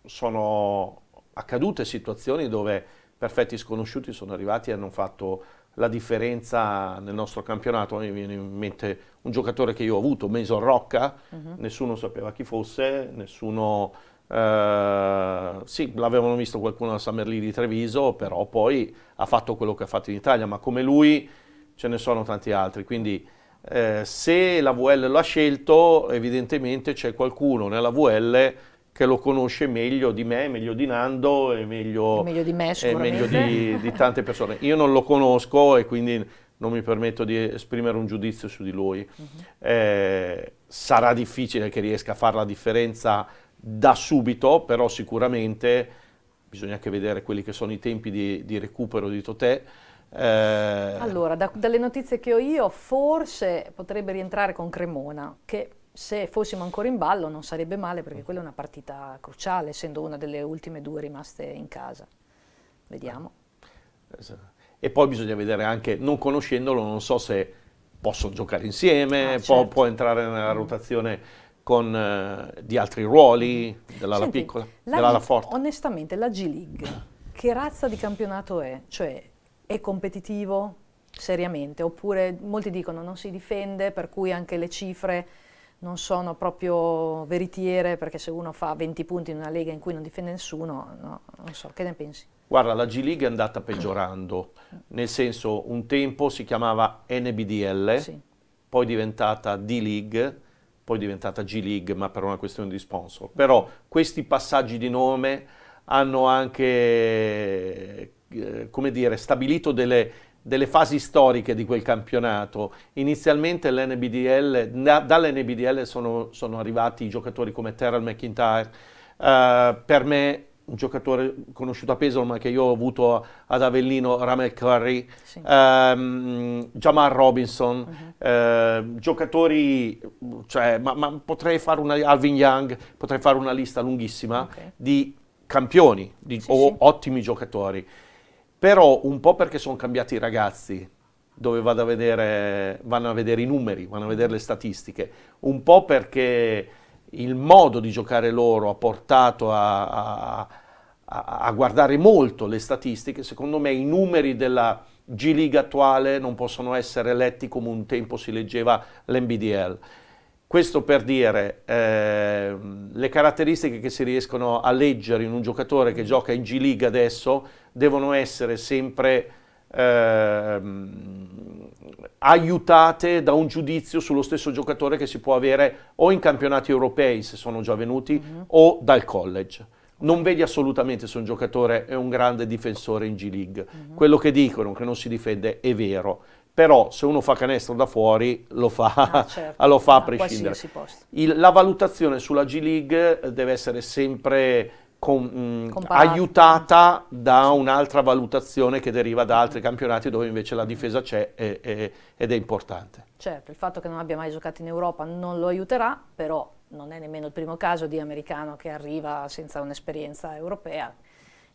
sono accadute situazioni dove perfetti sconosciuti sono arrivati e hanno fatto la differenza nel nostro campionato. Mi viene in mente un giocatore che io ho avuto, Mason Rocca, uh-huh. nessuno sapeva chi fosse, nessuno eh, sì, l'avevano visto qualcuno alla Summer League di Treviso, però poi ha fatto quello che ha fatto in Italia, ma come lui ce ne sono tanti altri, quindi eh, se la VL l'ha scelto, evidentemente c'è qualcuno nella VL che lo conosce meglio di me, meglio di Nando e meglio, meglio, di, me, e meglio di, di tante persone. Io non lo conosco e quindi non mi permetto di esprimere un giudizio su di lui. Uh-huh. Eh, sarà difficile che riesca a fare la differenza da subito, però sicuramente bisogna anche vedere quelli che sono i tempi di, di recupero di Totè. Eh... Allora, da, dalle notizie che ho io, forse potrebbe rientrare con Cremona, che se fossimo ancora in ballo non sarebbe male perché quella è una partita cruciale, essendo una delle ultime due rimaste in casa. Vediamo. E poi bisogna vedere anche, non conoscendolo, non so se possono giocare insieme, ah, certo. può, può, entrare nella rotazione con, eh, di altri ruoli, dell'ala piccola, dell'ala forte? Onestamente, la G-League, che razza di campionato è? Cioè, è competitivo seriamente? Oppure molti dicono non si difende, per cui anche le cifre non sono proprio veritiere, perché se uno fa 20 punti in una lega in cui non difende nessuno, no, non so, che ne pensi? Guarda, la G-League è andata peggiorando, nel senso un tempo si chiamava NBDL, sì. poi diventata D-League, poi è diventata G-League, ma per una questione di sponsor. Però questi passaggi di nome hanno anche, eh, come dire, stabilito delle, delle fasi storiche di quel campionato. Inizialmente l'NBDL, da, dall'NBDL sono, sono, arrivati giocatori come Terrell McIntyre, uh, per me un giocatore conosciuto a Pesaro ma che io ho avuto ad Avellino, Ramel Curry, sì. ehm, Jamal Robinson, uh-huh. eh, giocatori, cioè, ma, ma, potrei fare una, Alvin Young, potrei fare una lista lunghissima okay. di campioni di, sì, o sì. ottimi giocatori. Però un po' perché sono cambiati i ragazzi, dove vado a vedere, vanno a vedere i numeri, vanno a vedere le statistiche, un po' perché il modo di giocare loro ha portato a, a, a, guardare molto le statistiche, secondo me i numeri della G League attuale non possono essere letti come un tempo si leggeva l'NBDL. Questo per dire eh, le caratteristiche che si riescono a leggere in un giocatore che gioca in G League adesso devono essere sempre eh, aiutate da un giudizio sullo stesso giocatore che si può avere o in campionati europei, se sono già venuti, mm -hmm. o dal college. Non vedi assolutamente se un giocatore è un grande difensore in G-League. Mm -hmm. Quello che dicono che non si difende è vero però se uno fa canestro da fuori lo fa, ah, certo. lo fa a prescindere. Il, la valutazione sulla G-League eh, deve essere sempre con, mh, mm, aiutata da un'altra valutazione che deriva da altri campionati dove invece la difesa c'è e, e, ed è importante. Certo, il fatto che non abbia mai giocato in Europa non lo aiuterà, però non è nemmeno il primo caso di americano che arriva senza un'esperienza europea.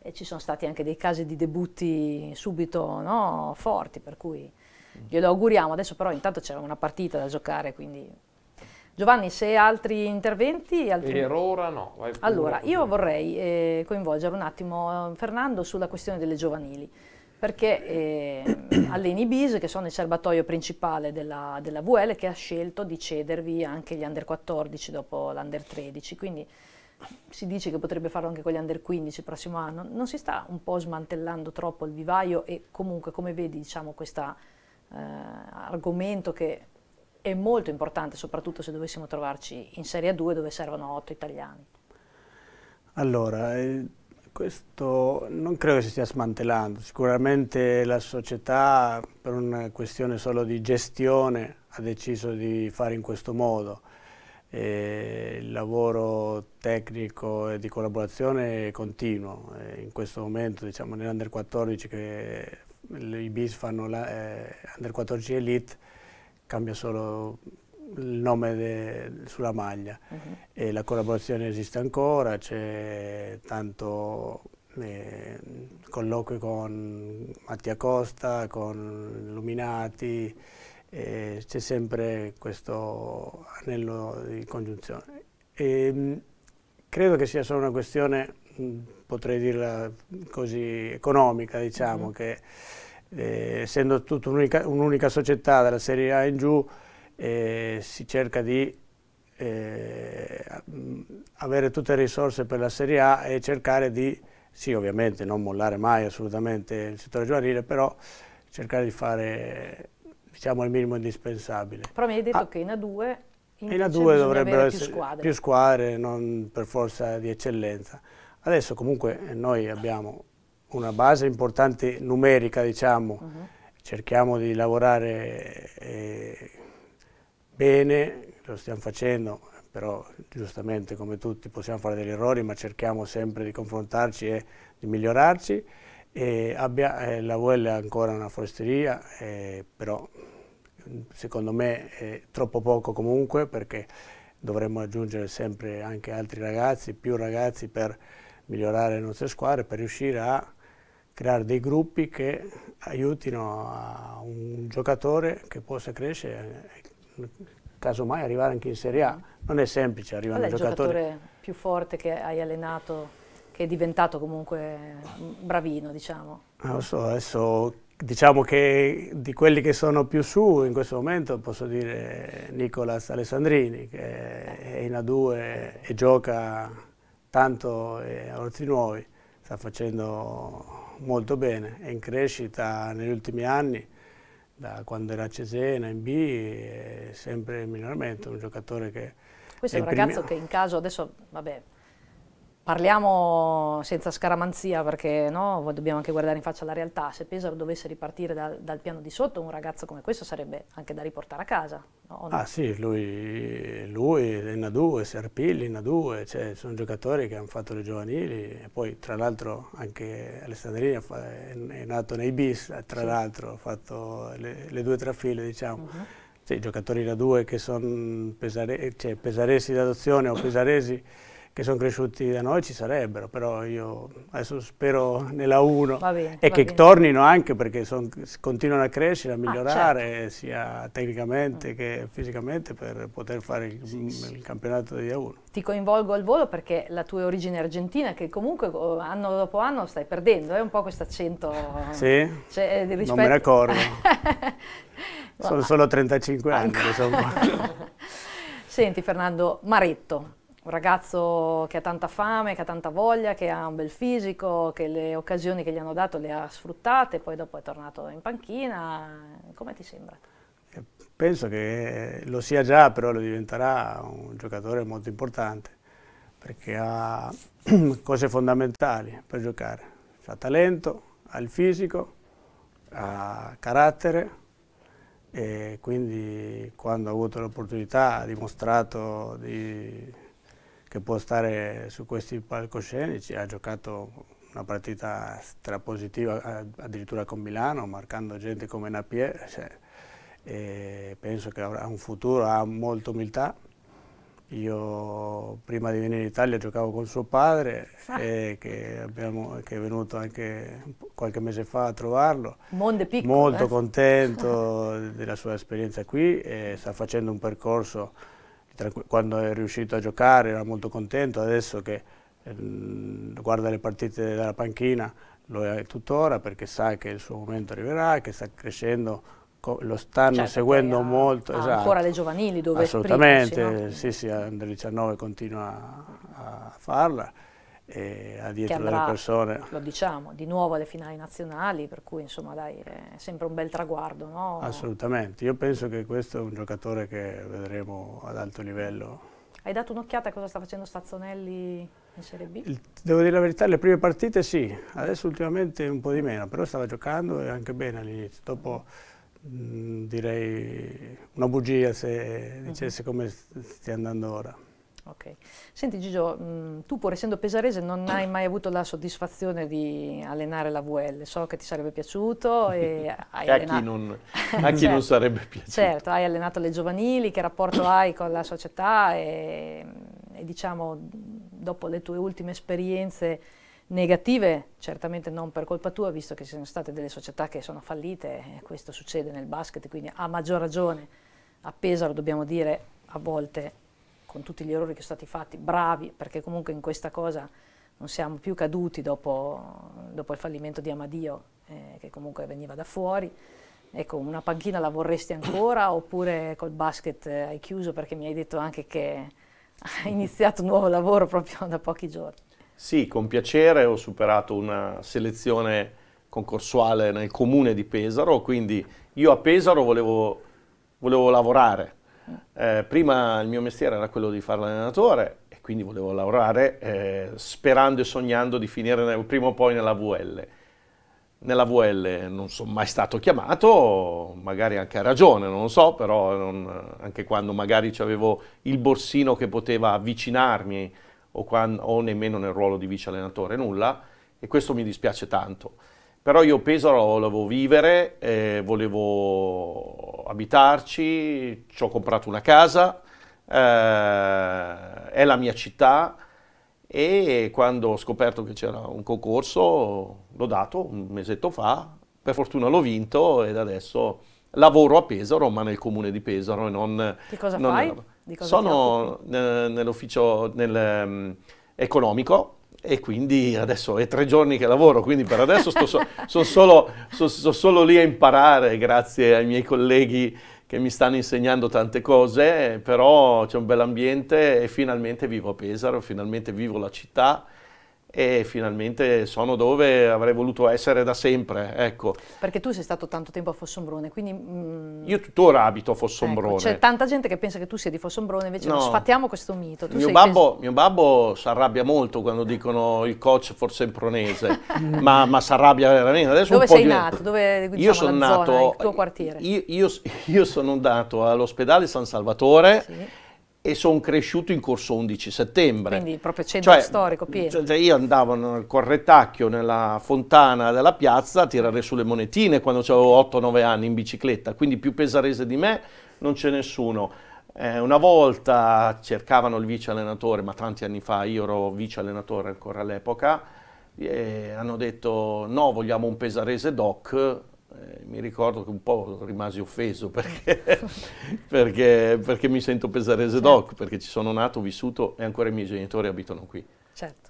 E ci sono stati anche dei casi di debutti subito no, forti, per cui glielo auguriamo. Adesso però intanto c'è una partita da giocare, quindi Giovanni, se altri interventi? Altri... Per ora no. allora, pure. io vorrei eh, coinvolgere un attimo eh, Fernando sulla questione delle giovanili perché eh, Alleni Bis, che sono il serbatoio principale della, della VL, che ha scelto di cedervi anche gli under 14 dopo l'under 13, quindi si dice che potrebbe farlo anche con gli under 15 il prossimo anno, non si sta un po' smantellando troppo il vivaio e comunque come vedi diciamo questo eh, argomento che è molto importante, soprattutto se dovessimo trovarci in Serie a 2 dove servono 8 italiani. Allora, eh, questo non credo che si stia smantellando, sicuramente la società per una questione solo di gestione ha deciso di fare in questo modo. E eh, il lavoro tecnico e di collaborazione è continuo, e eh, in questo momento diciamo nell'Under 14 che i BIS fanno l'Under eh, 14 Elite cambia solo il nome de, sulla maglia. Uh mhm. -huh. la collaborazione esiste ancora, c'è tanto eh, colloqui con Mattia Costa, con Illuminati, eh, c'è sempre questo anello di congiunzione. E, mm, credo che sia solo una questione, mm, potrei dirla così, economica, diciamo, uh mhm. -huh. che eh, essendo tutta un'unica, un società dalla Serie A in giù, eh, si cerca di eh, mm, avere tutte le risorse per la Serie A e cercare di, sì ovviamente non mollare mai assolutamente il settore giovanile, però cercare di fare diciamo, il minimo indispensabile. Però mi hai detto ah, che in A2 in A2 dovrebbero essere più squadre. più squadre, non per forza di eccellenza. Adesso comunque noi abbiamo una base importante numerica, diciamo. Uh -huh. Cerchiamo di lavorare eh, bene, lo stiamo facendo, però giustamente come tutti possiamo fare degli errori, ma cerchiamo sempre di confrontarci e di migliorarci. E abbia, eh, la VL è ancora una foresteria, eh, però secondo me è troppo poco comunque perché dovremmo aggiungere sempre anche altri ragazzi, più ragazzi per migliorare le nostre squadre, per riuscire a creare dei gruppi che aiutino a un giocatore che possa crescere, e casomai arrivare anche in Serie A. Non è semplice arrivare Qual è il giocatore più forte che hai allenato, che è diventato comunque bravino, diciamo? Non ah, lo so, adesso diciamo che di quelli che sono più su in questo momento posso dire Nicolas Alessandrini, che è in A2 e gioca tanto a Orzi Nuovi, sta facendo molto bene, è in crescita negli ultimi anni, da quando era a Cesena in B, è sempre miglioramento, un giocatore che... Questo è un primi... ragazzo che in caso adesso, vabbè, Parliamo senza scaramanzia perché no, dobbiamo anche guardare in faccia la realtà. Se Pesaro dovesse ripartire dal, dal piano di sotto, un ragazzo come questo sarebbe anche da riportare a casa. No? Ah sì, lui, lui 2, Serpilli, è Nadu, cioè, sono giocatori che hanno fatto le giovanili. poi tra l'altro anche Alessandrini è nato nei bis, tra sì. l'altro ha fatto le, le due trafile diciamo. Uh -huh. cioè, giocatori da 2 che sono pesare, cioè, pesaresi d'adozione o pesaresi che sono cresciuti da noi ci sarebbero, però io adesso spero nella 1 e che bene. tornino anche perché son, continuano a crescere, a ah, migliorare ah, certo. sia tecnicamente mm. che fisicamente per poter fare il, sì, sì. il campionato di A1. Ti coinvolgo al volo perché la tua origine argentina che comunque oh, anno dopo anno stai perdendo, è eh, un po' questo accento. Sì, cioè, rispetto... Eh, non me ne accorgo. sono solo 35 anni. Senti Fernando Maretto, un ragazzo che ha tanta fame, che ha tanta voglia, che ha un bel fisico, che le occasioni che gli hanno dato le ha sfruttate, poi dopo è tornato in panchina. Come ti sembra? Eh, penso che lo sia già, però lo diventerà un giocatore molto importante perché ha cose fondamentali per giocare. Ha talento, ha il fisico, ha carattere e quindi quando ha avuto l'opportunità ha dimostrato di che può stare su questi palcoscenici, ha giocato una partita strapositiva eh, addirittura con Milano, marcando gente come Napier, cioè, penso che avrà un futuro, ha molta umiltà. Io prima di venire in Italia giocavo con suo padre, eh, che, abbiamo, che, è venuto anche qualche mese fa a trovarlo. Monde piccolo, Molto eh? contento della sua esperienza qui, eh, sta facendo un percorso quando è riuscito a giocare era molto contento, adesso che eh, guarda le partite dalla panchina lo è tuttora perché sa che il suo momento arriverà, che sta crescendo, lo stanno cioè, seguendo ha, molto. Ha esatto. Ancora le giovanili dove Assolutamente, no? sì sì, under 19 continua a, a farla eh, ha dietro andrà, delle persone. Lo diciamo, di nuovo alle finali nazionali, per cui insomma dai, è sempre un bel traguardo. No? Assolutamente, io penso che questo è un giocatore che vedremo ad alto livello. Hai dato un'occhiata a cosa sta facendo Stazzonelli in Serie B? Il, devo dire la verità, le prime partite sì, adesso ultimamente un po' di meno, però stava giocando e anche bene all'inizio. Dopo mh, direi una bugia se mhm. dicesse uh -huh. come stia andando ora. Ok. Senti Gigio, mh, mm, tu pur essendo pesarese non hai mai avuto la soddisfazione di allenare la VL, so che ti sarebbe piaciuto e hai e a Chi non, a chi certo. non sarebbe piaciuto. Certo, hai allenato le giovanili, che rapporto hai con la società e, mm, e diciamo dopo le tue ultime esperienze negative, certamente non per colpa tua, visto che ci sono state delle società che sono fallite, e questo succede nel basket, quindi a maggior ragione a Pesaro dobbiamo dire a volte con tutti gli errori che sono stati fatti, bravi, perché comunque in questa cosa non siamo più caduti dopo, dopo il fallimento di Amadio, eh, che comunque veniva da fuori. Ecco, una panchina la vorresti ancora oppure col basket eh, hai chiuso perché mi hai detto anche che hai mm-hmm. iniziato un nuovo lavoro proprio da pochi giorni? Sì, con piacere ho superato una selezione concorsuale nel comune di Pesaro, quindi io a Pesaro volevo, volevo lavorare, eh, prima il mio mestiere era quello di fare l'allenatore e quindi volevo lavorare eh, sperando e sognando di finire nel, prima o poi nella VL. Nella VL non sono mai stato chiamato, magari anche a ragione, non lo so, però non, anche quando magari avevo il borsino che poteva avvicinarmi o, quando, o nemmeno nel ruolo di vice allenatore, nulla, e questo mi dispiace tanto. Però io Pesaro volevo vivere, eh, volevo abitarci, ci ho comprato una casa, eh, è la mia città e quando ho scoperto che c'era un concorso l'ho dato un mesetto fa, per fortuna l'ho vinto ed adesso lavoro a Pesaro ma nel comune di Pesaro e non... Che cosa non fai? Di cosa Sono nell'ufficio nel, um, economico e quindi adesso è tre giorni che lavoro, quindi per adesso sto so, sono, solo, so, so solo, lì a imparare grazie ai miei colleghi che mi stanno insegnando tante cose, però c'è un bel ambiente e finalmente vivo a Pesaro, finalmente vivo la città e finalmente sono dove avrei voluto essere da sempre. Ecco. Perché tu sei stato tanto tempo a Fossombrone, quindi... Mm... Io tuttora abito a Fossombrone. Ecco, c'è tanta gente che pensa che tu sia di Fossombrone, invece no. non sfattiamo questo mito. Mio babbo, mio, babbo, si arrabbia molto quando dicono il coach fossembronese, ma, ma si arrabbia veramente. Adesso dove sei di... nato? Dove, diciamo, io sono nato... Zona, il tuo quartiere? Io, io, io sono nato all'ospedale San Salvatore. Sì e sono cresciuto in corso 11 settembre. Quindi proprio centro cioè, storico pieno. Cioè, cioè io andavo nel correttacchio, nella fontana della piazza a tirare sulle monetine quando avevo 8-9 anni in bicicletta, quindi più pesarese di me non c'è nessuno. Eh, una volta cercavano il vice allenatore, ma tanti anni fa io ero vice allenatore ancora all'epoca, e hanno detto no, vogliamo un pesarese doc, eh, mi ricordo che un po' rimasi offeso perché, perché, perché mi sento pesarese certo. doc, perché ci sono nato, vissuto e ancora i miei genitori abitano qui. Certo.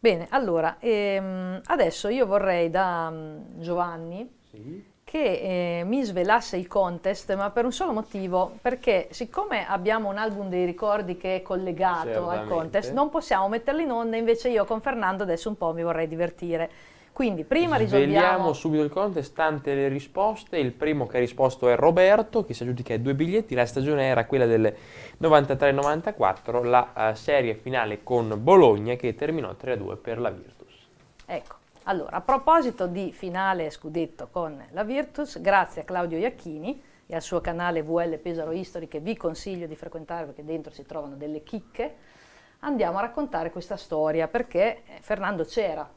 Bene, allora, ehm, adesso io vorrei da um, Giovanni sì. che eh, mi svelasse il contest, ma per un solo motivo, perché siccome abbiamo un album dei ricordi che è collegato al contest, non possiamo metterli in onda, invece io con Fernando adesso un po' mi vorrei divertire. Quindi prima risolviamo... Svegliamo subito il contest, tante le risposte, il primo che ha risposto è Roberto, che si aggiudica i due biglietti, la stagione era quella del 93-94, la uh, serie finale con Bologna che terminò 3-2 per la Virtus. Ecco, allora a proposito di finale scudetto con la Virtus, grazie a Claudio Iacchini e al suo canale VL Pesaro History che vi consiglio di frequentare perché dentro si trovano delle chicche, andiamo a raccontare questa storia perché eh, Fernando c'era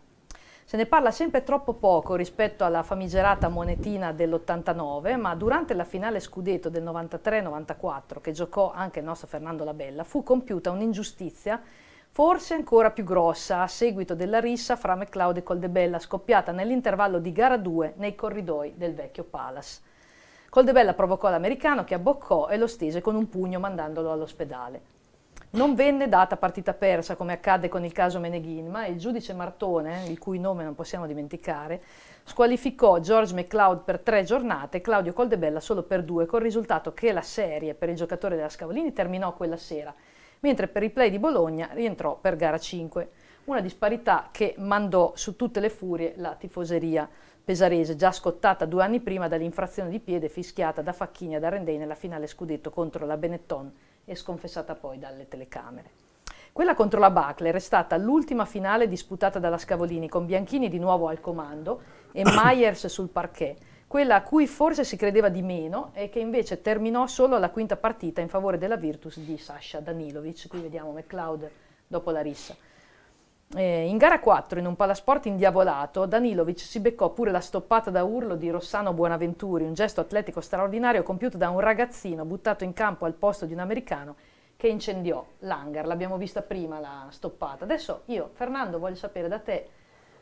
se ne parla sempre troppo poco rispetto alla famigerata monetina dell'89, ma durante la finale scudetto del 93-94, che giocò anche il nostro Fernando Labella, fu compiuta un'ingiustizia forse ancora più grossa a seguito della rissa fra McLeod e Coldebella scoppiata nell'intervallo di gara 2 nei corridoi del vecchio Palace. Coldebella provocò l'americano che abboccò e lo stese con un pugno mandandolo all'ospedale. Non venne data partita persa come accadde con il caso Meneghin, ma il giudice Martone, il cui nome non possiamo dimenticare, squalificò George McLeod per tre giornate e Claudio Coldebella solo per due, col risultato che la serie per il giocatore della Scavolini terminò quella sera, mentre per i play di Bologna rientrò per gara 5. Una disparità che mandò su tutte le furie la tifoseria pesarese, già scottata due anni prima dall'infrazione di piede fischiata da Facchini ad Arendei nella finale scudetto contro la Benetton e sconfessata poi dalle telecamere. Quella contro la Buckler è stata l'ultima finale disputata dalla Scavolini, con Bianchini di nuovo al comando e Myers sul parquet, quella a cui forse si credeva di meno e che invece terminò solo alla quinta partita in favore della Virtus di Sasha Danilovic. Qui vediamo McLeod dopo la rissa. Eh, in gara 4, in un palasport indiavolato, Danilovic si beccò pure la stoppata da urlo di Rossano Buonaventuri, un gesto atletico straordinario compiuto da un ragazzino buttato in campo al posto di un americano che incendiò l'hangar. L'abbiamo vista prima la stoppata. Adesso io, Fernando, voglio sapere da te,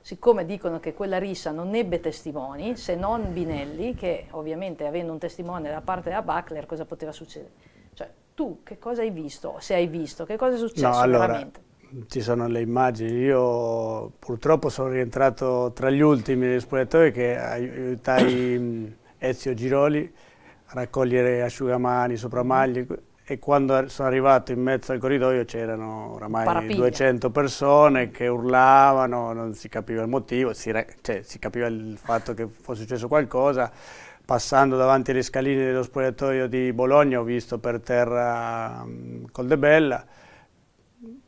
siccome dicono che quella rissa non ebbe testimoni, se non Binelli, che ovviamente avendo un testimone da parte della Buckler, cosa poteva succedere? Cioè, tu che cosa hai visto, se hai visto, che cosa è successo no, allora, veramente? ci sono le immagini, io purtroppo sono rientrato tra gli ultimi degli spogliatoi che aiutai Ezio Giroli a raccogliere asciugamani, sopramagli e quando sono arrivato in mezzo al corridoio c'erano oramai Parapiglia. 200 persone che urlavano, non si capiva il motivo, si, cioè, si capiva il fatto che fosse successo qualcosa, passando davanti alle scaline dello spogliatoio di Bologna ho visto per terra um, Coldebella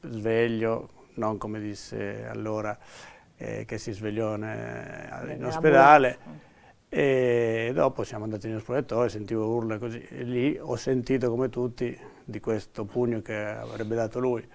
sveglio, non come disse allora, eh, che si svegliò ne, eh, eh, in ospedale. E dopo siamo andati in ospedale, sentivo urla così, e lì ho sentito come tutti di questo pugno che avrebbe dato lui.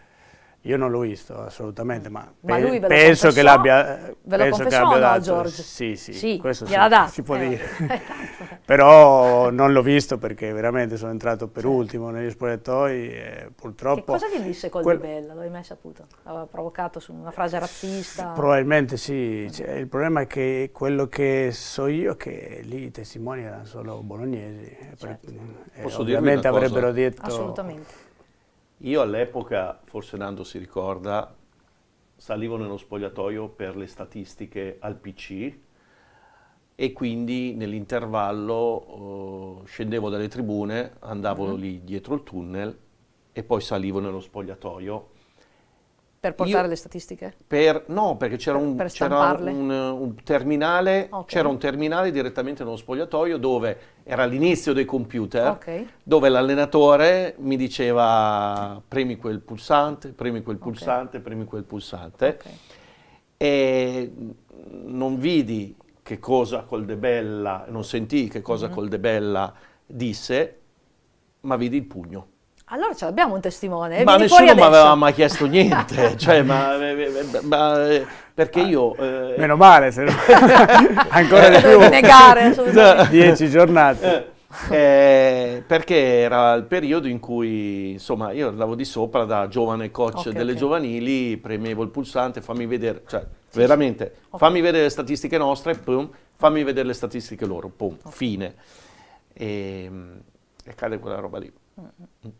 Io non l'ho visto assolutamente, ma, ma pe penso, confessò, che l'abbia... Ve lo eh, penso che abbia dato, no, Sì, sì, sì questo si, si può eh, dire. Esatto. Però non l'ho visto perché veramente sono entrato per sì. Certo. ultimo negli spogliatoi e purtroppo... Che cosa gli disse Col di Bella? L'hai mai saputo? Aveva provocato su una frase razzista? Probabilmente sì, eh. cioè, il problema è che quello che so io è che lì i testimoni erano solo bolognesi. Eh, certo. Posso ovviamente avrebbero detto... Assolutamente io all'epoca, forse Nando si ricorda, salivo nello spogliatoio per le statistiche al PC e quindi nell'intervallo uh, scendevo dalle tribune, andavo mm -hmm. lì dietro il tunnel e poi salivo nello spogliatoio per portare io, le statistiche? Per, no, perché c'era, per, un, per c'era un, un, terminale, okay. c'era un terminale direttamente nello spogliatoio dove era l'inizio dei computer, okay. dove l'allenatore mi diceva premi quel pulsante, premi quel pulsante, okay. premi quel pulsante. E non vidi che cosa col Coldebella, non sentì che cosa mm-hmm. Coldebella disse, ma vidi il pugno. Allora ce l'abbiamo un testimone. Eh, ma Vieni nessuno mi aveva mai chiesto niente, cioè, ma, eh, eh, ma, perché ah. io... Eh... Meno male, se no... ancora di più. Negare. Dieci giornate. Eh, perché era il periodo in cui, insomma, io andavo di sopra da giovane coach okay, delle okay. giovanili, premevo il pulsante, fammi vedere, cioè, sì, veramente, sì. fammi vedere le statistiche nostre, boom, fammi vedere le statistiche loro, boom, fine. E, ehm, e cade quella roba lì. Mm-hmm.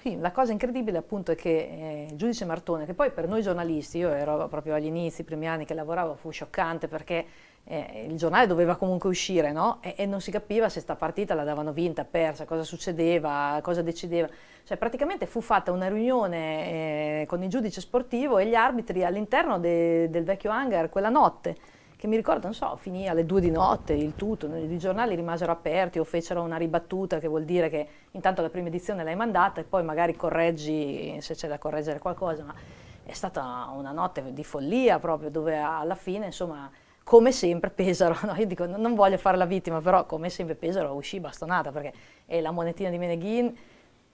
Sì, la cosa incredibile appunto è che eh, il giudice Martone, che poi per noi giornalisti, io ero proprio agli inizi, i primi anni che lavoravo, fu scioccante perché eh, il giornale doveva comunque uscire, no? E, e non si capiva se sta partita la davano vinta, persa, cosa succedeva, cosa decideva. Cioè praticamente fu fatta una riunione eh, con il giudice sportivo e gli arbitri all'interno de del vecchio hangar quella notte che mi ricordo, non so, finì alle due di notte il tutto, i giornali rimasero aperti o fecero una ribattuta che vuol dire che intanto la prima edizione l'hai mandata e poi magari correggi se c'è da correggere qualcosa, ma è stata una notte di follia proprio dove alla fine, insomma, come sempre Pesaro, no? io dico non voglio fare la vittima, però come sempre Pesaro uscì bastonata perché è la monetina di Meneghin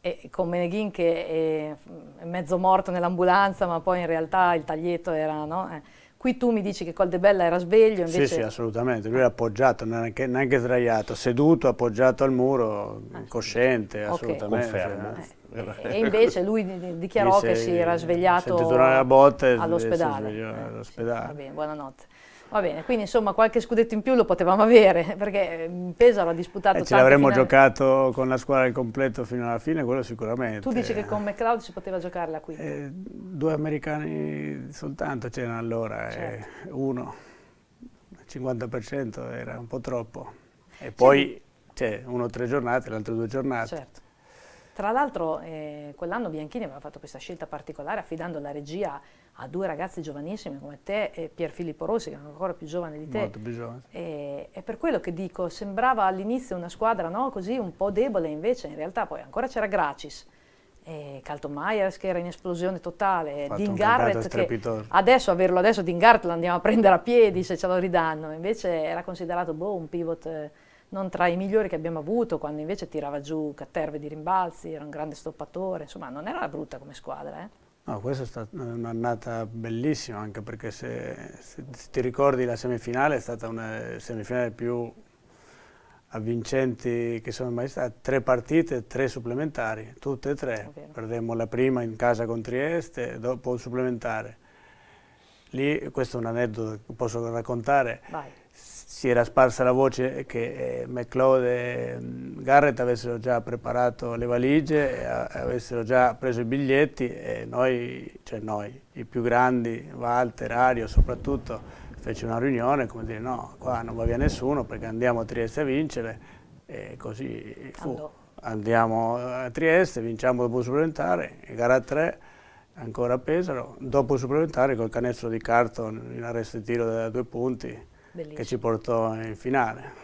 e con Meneghin che è mezzo morto nell'ambulanza, ma poi in realtà il taglietto era... No? Eh, Qui tu mi dici che Coldebella era sveglio, invece... Sì, sì, assolutamente. Lui era appoggiato, neanche, neanche sdraiato, seduto, appoggiato al muro, ah, cosciente, okay. assolutamente. Confermo. Cioè, eh. E invece lui dichiarò Dice, che si era svegliato all'ospedale. Eh, all'ospedale. Sì, va bene, buonanotte. Va bene, quindi insomma qualche scudetto in più lo potevamo avere, perché mm, Pesaro ha disputato eh, Ce l'avremmo finali... giocato con la squadra in completo fino alla fine, quello sicuramente. Tu dici che con McLeod si poteva giocarla qui? Eh, due americani soltanto c'erano allora, eh, certo. eh, uno, 50% era un po' troppo. E poi c'è uno tre giornate, l'altro due giornate. Certo. Tra l'altro eh, quell'anno Bianchini aveva fatto questa scelta particolare affidando la regia a due ragazzi giovanissimi come te e Pier Filippo Rossi che era ancora più giovane di te. Molto più giovane. E, è per quello che dico, sembrava all'inizio una squadra no, così un po' debole invece in realtà poi ancora c'era Gracis. E Calton Myers che era in esplosione totale, Dean Garrett che adesso averlo adesso Dean Garrett lo andiamo a prendere a piedi se ce lo ridanno, invece era considerato boh, un pivot eh, non tra i migliori che abbiamo avuto, quando invece tirava giù caterve di rimbalzi, era un grande stoppatore, insomma non era brutta come squadra. Eh? No, questa è stata un'annata bellissima, anche perché se, se, se, ti ricordi la semifinale è stata una semifinale più avvincenti che sono mai state, tre partite, tre supplementari, tutte e tre. Perdemmo la prima in casa con Trieste, dopo il supplementare. Lì, questo è un aneddoto che posso raccontare. Vai si era sparsa la voce che eh, McLeod e mm, Garrett avessero già preparato le valigie, a, avessero già preso i biglietti e noi, cioè noi, i più grandi, Walter, Ario soprattutto, fece una riunione come dire no, qua non va via nessuno perché andiamo a Trieste a vincere e così fu. Andiamo a Trieste, vinciamo dopo supplementare, gara 3 ancora a Pesaro, dopo supplementare col canestro di Carton in arresto e tiro da due punti Bellissimo. che ci portò in finale.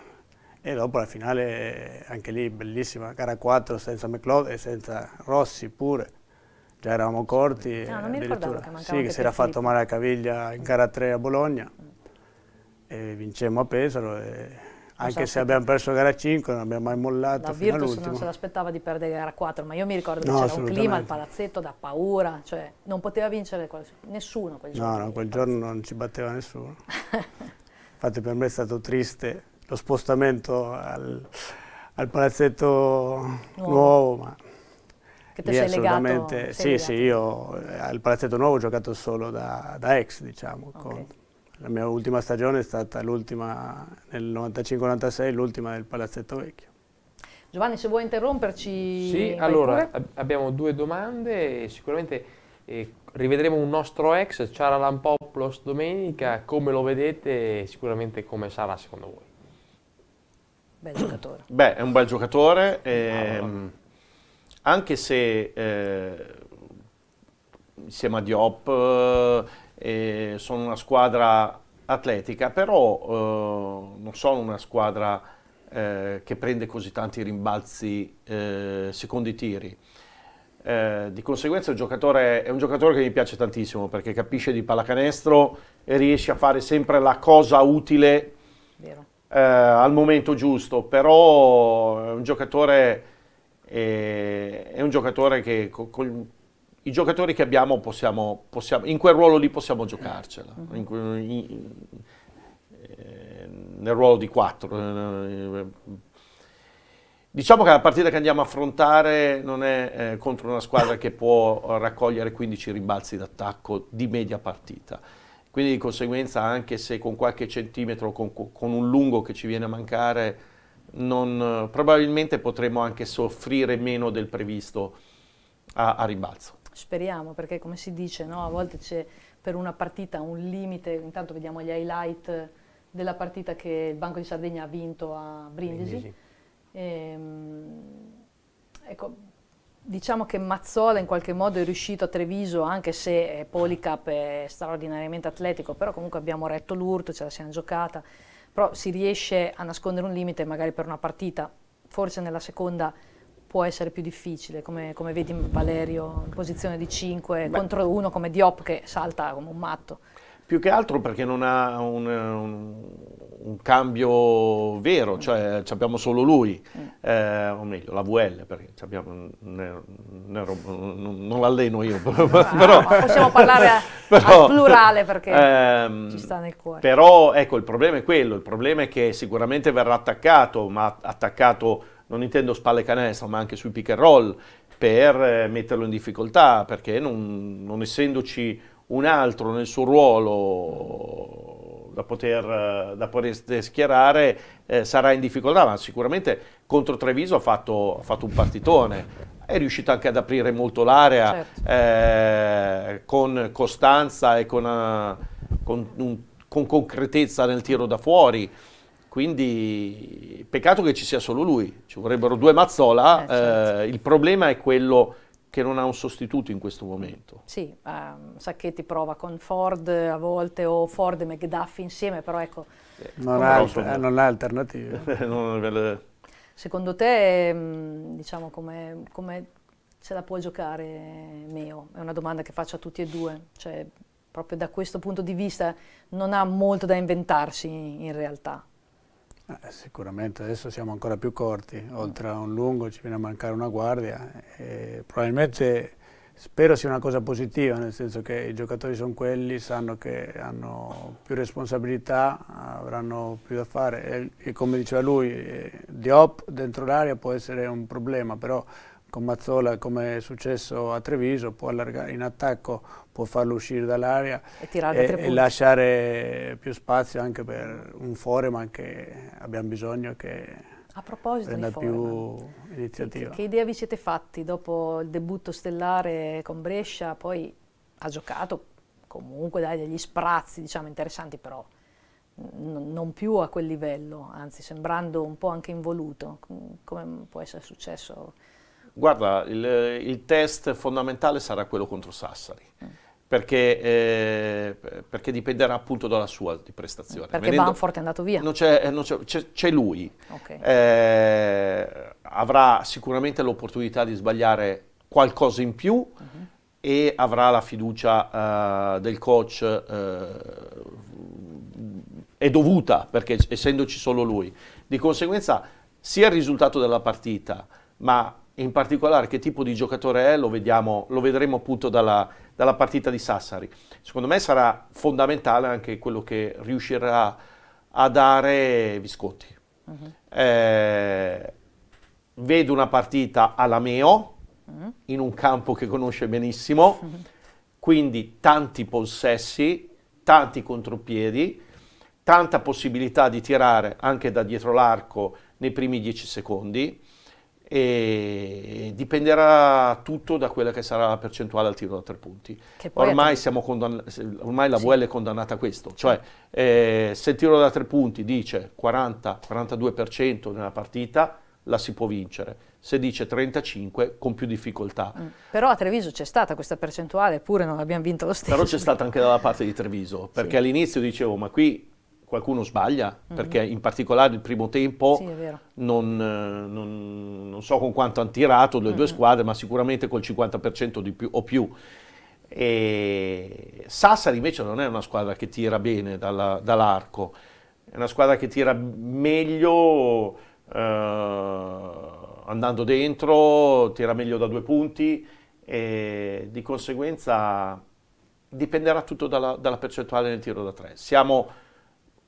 E dopo la finale, anche lì bellissima, gara 4 senza McLeod e senza Rossi pure. Già eravamo corti, no, non mi addirittura che sì, che si era fatto male a caviglia in gara 3 a Bologna mm. e vincemmo a Pesaro. E anche se abbiamo perso gara 5 non abbiamo mai mollato la Virtus non se l'aspettava di perdere gara 4 ma io mi ricordo no, che c'era un clima al palazzetto da paura cioè non poteva vincere quel, nessuno quel giorno no no quel giorno non ci batteva nessuno Infatti per me è stato triste lo spostamento al, al palazzetto nuovo, nuovo ma che sei assolutamente... Legato, sì, legato. sì, io al palazzetto nuovo ho giocato solo da, da ex, diciamo. Okay. Con, la mia ultima stagione è stata l'ultima nel 95-96, l'ultima del palazzetto vecchio. Giovanni, se vuoi interromperci... Sì, allora, ab abbiamo due domande, sicuramente... Eh, rivedremo un nostro ex, Ciaralan Poplos, domenica. Come lo vedete e sicuramente come sarà secondo voi? Bel giocatore. Beh, è un bel giocatore. Ah, ehm, anche se eh, insieme a Diop eh, sono una squadra atletica, però eh, non sono una squadra eh, che prende così tanti rimbalzi eh, secondo i tiri. Eh, di conseguenza è un, è un, giocatore, che mi piace tantissimo perché capisce di pallacanestro e riesce a fare sempre la cosa utile eh, al momento giusto, però è un giocatore, eh, è un giocatore che con, co, i giocatori che abbiamo possiamo, possiamo, in quel ruolo lì possiamo giocarcela, mm. in, in, eh, nel ruolo di 4 Diciamo che la partita che andiamo a affrontare non è eh, contro una squadra che può raccogliere 15 rimbalzi d'attacco di media partita. Quindi di conseguenza anche se con qualche centimetro, con, con un lungo che ci viene a mancare, non, probabilmente potremo anche soffrire meno del previsto a, a rimbalzo. Speriamo, perché come si dice, no? a volte c'è per una partita un limite, intanto vediamo gli highlight della partita che il Banco di Sardegna ha vinto a Brindisi. Brindisi Ehm, ecco, diciamo che Mazzola in qualche modo è riuscito a Treviso, anche se Policap è straordinariamente atletico, però comunque abbiamo retto l'urto, ce la siamo giocata, però si riesce a nascondere un limite magari per una partita, forse nella seconda può essere più difficile, come, come vedi Valerio in posizione di 5 Beh. contro uno come Diop che salta come un matto. Più che altro perché non ha un, un, un cambio vero, cioè abbiamo solo lui, mm. eh, o meglio la VL, perché abbiamo, ne, ne, non l'alleno io. Ah, però, possiamo parlare però, al plurale perché ehm, ci sta nel cuore. Però ecco il problema è quello, il problema è che sicuramente verrà attaccato, ma attaccato non intendo spalle canestro, ma anche sui pick and roll, per eh, metterlo in difficoltà, perché non, non essendoci un altro nel suo ruolo da poter, eh, da poter schierare eh, sarà in difficoltà, ma sicuramente contro Treviso ha fatto, ha fatto un partitone, è riuscito anche ad aprire molto l'area certo. eh, con costanza e con, una, eh, con, un, con, concretezza nel tiro da fuori. Quindi peccato che ci sia solo lui, ci vorrebbero due Mazzola, eh, certo. eh, il problema è quello che non ha un sostituto in questo momento. Sì, um, Sacchetti prova con Ford a volte o Ford e McDuffie insieme, però ecco... Eh, non, ha, eh, non, ha, alternative. Eh, non le... Secondo te, ehm, diciamo, come, come se la può giocare Meo? È una domanda che faccio a tutti e due. Cioè, proprio da questo punto di vista non ha molto da inventarsi in realtà. Ah, eh, sicuramente adesso siamo ancora più corti, oltre a un lungo ci viene a mancare una guardia, probabilmente spero sia una cosa positiva, nel senso che i giocatori sono quelli, sanno che hanno più responsabilità, avranno più da fare e, e come diceva lui, eh, Diop dentro l'area può essere un problema, però con Mazzola, come è successo a Treviso, può allargare in attacco, può farlo uscire dall'area e, e, e lasciare più spazio anche per un Foreman che abbiamo bisogno che a proposito prenda di più iniziativa. Che, che idea vi siete fatti dopo il debutto stellare con Brescia? Poi ha giocato comunque dai, degli sprazzi diciamo, interessanti, però non più a quel livello, anzi sembrando un po' anche involuto, come può essere successo Guarda, il, il, test fondamentale sarà quello contro Sassari. Mm. Perché, eh, perché, dipenderà appunto dalla sua di prestazione. Perché Venendo, Banford è andato via? c'è, lui. Okay. Eh, avrà sicuramente l'opportunità di sbagliare qualcosa in più uh mm-hmm. -huh. e avrà la fiducia uh, del coach uh, è dovuta, perché essendoci solo lui. Di conseguenza sia il risultato della partita, ma in particolare che tipo di giocatore è lo, vediamo, lo vedremo appunto dalla, dalla, partita di Sassari. Secondo me sarà fondamentale anche quello che riuscirà a dare Visconti. Uh-huh. Eh, vedo una partita all'Ameo, uh-huh. Mm-hmm. in un campo che conosce benissimo, uh-huh. quindi tanti possessi, tanti contropiedi, tanta possibilità di tirare anche da dietro l'arco nei primi 10 secondi e dipenderà tutto da quella che sarà la percentuale al tiro da tre punti. Ormai, siamo condann- ormai, la sì. VL è condannata a questo, cioè eh, se il tiro da tre punti dice 40-42% nella partita, la si può vincere, se dice 35 con più difficoltà. Mm. Però a Treviso c'è stata questa percentuale, eppure non l'abbiamo vinto lo stesso. Però c'è stata anche dalla parte di Treviso, perché sì. all'inizio dicevo ma qui qualcuno sbaglia, mm-hmm. perché in particolare il primo tempo sì, non, eh, non, non, so con quanto hanno tirato le mm-hmm. due squadre, ma sicuramente col 50% più, o più. E Sassari invece non è una squadra che tira bene dalla, dall'arco, è una squadra che tira meglio eh, andando dentro, tira meglio da due punti e di conseguenza dipenderà tutto dalla, dalla percentuale nel tiro da tre. Siamo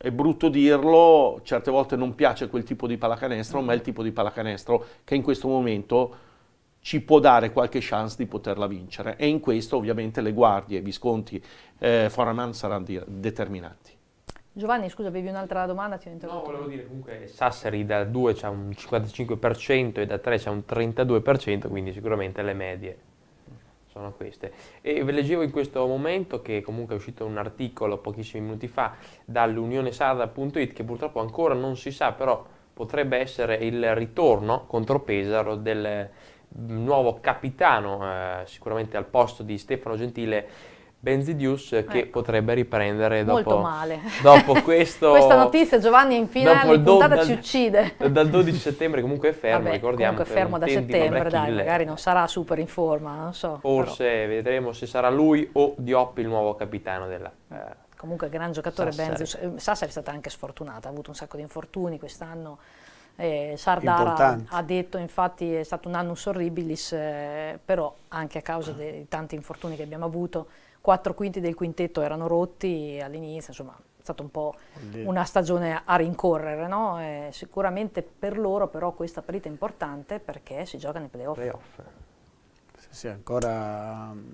è brutto dirlo, certe volte non piace quel tipo di pallacanestro, ma è il tipo di pallacanestro che in questo momento ci può dare qualche chance di poterla vincere e in questo ovviamente le guardie, Visconti, eh, Foraman saranno determinanti. Giovanni, scusa, avevi un'altra domanda? Ti ho No, volevo dire comunque Sassari da 2 c'è un 55% e da 3 c'è un 32%, quindi sicuramente le medie sono queste. E ve leggevo in questo momento che comunque è uscito un articolo pochissimi minuti fa dall'Unione che purtroppo ancora non si sa, però potrebbe essere il ritorno contro Pesaro del mm, nuovo capitano, eh, sicuramente al posto di Stefano Gentile Benzidius che ecco. potrebbe riprendere dopo, Molto male. dopo questo, questa notizia Giovanni in finale do, puntata dal, ci uccide dal 12 settembre comunque è fermo Vabbè, ricordiamo comunque è fermo da settembre dai magari non sarà super in forma non so forse però. vedremo se sarà lui o Diop il nuovo capitano della eh, comunque gran giocatore Benziduse Sassari è stata anche sfortunata ha avuto un sacco di infortuni quest'anno eh, Sardara ha detto, infatti, è stato un annus horribilis, eh, però anche a causa dei tanti infortuni che abbiamo avuto, quattro quinti del quintetto erano rotti all'inizio, insomma è stata un po' una stagione a rincorrere, no? eh, sicuramente per loro però questa partita è importante perché si gioca nei playoff. playoff. Sì, sì, ancora mm,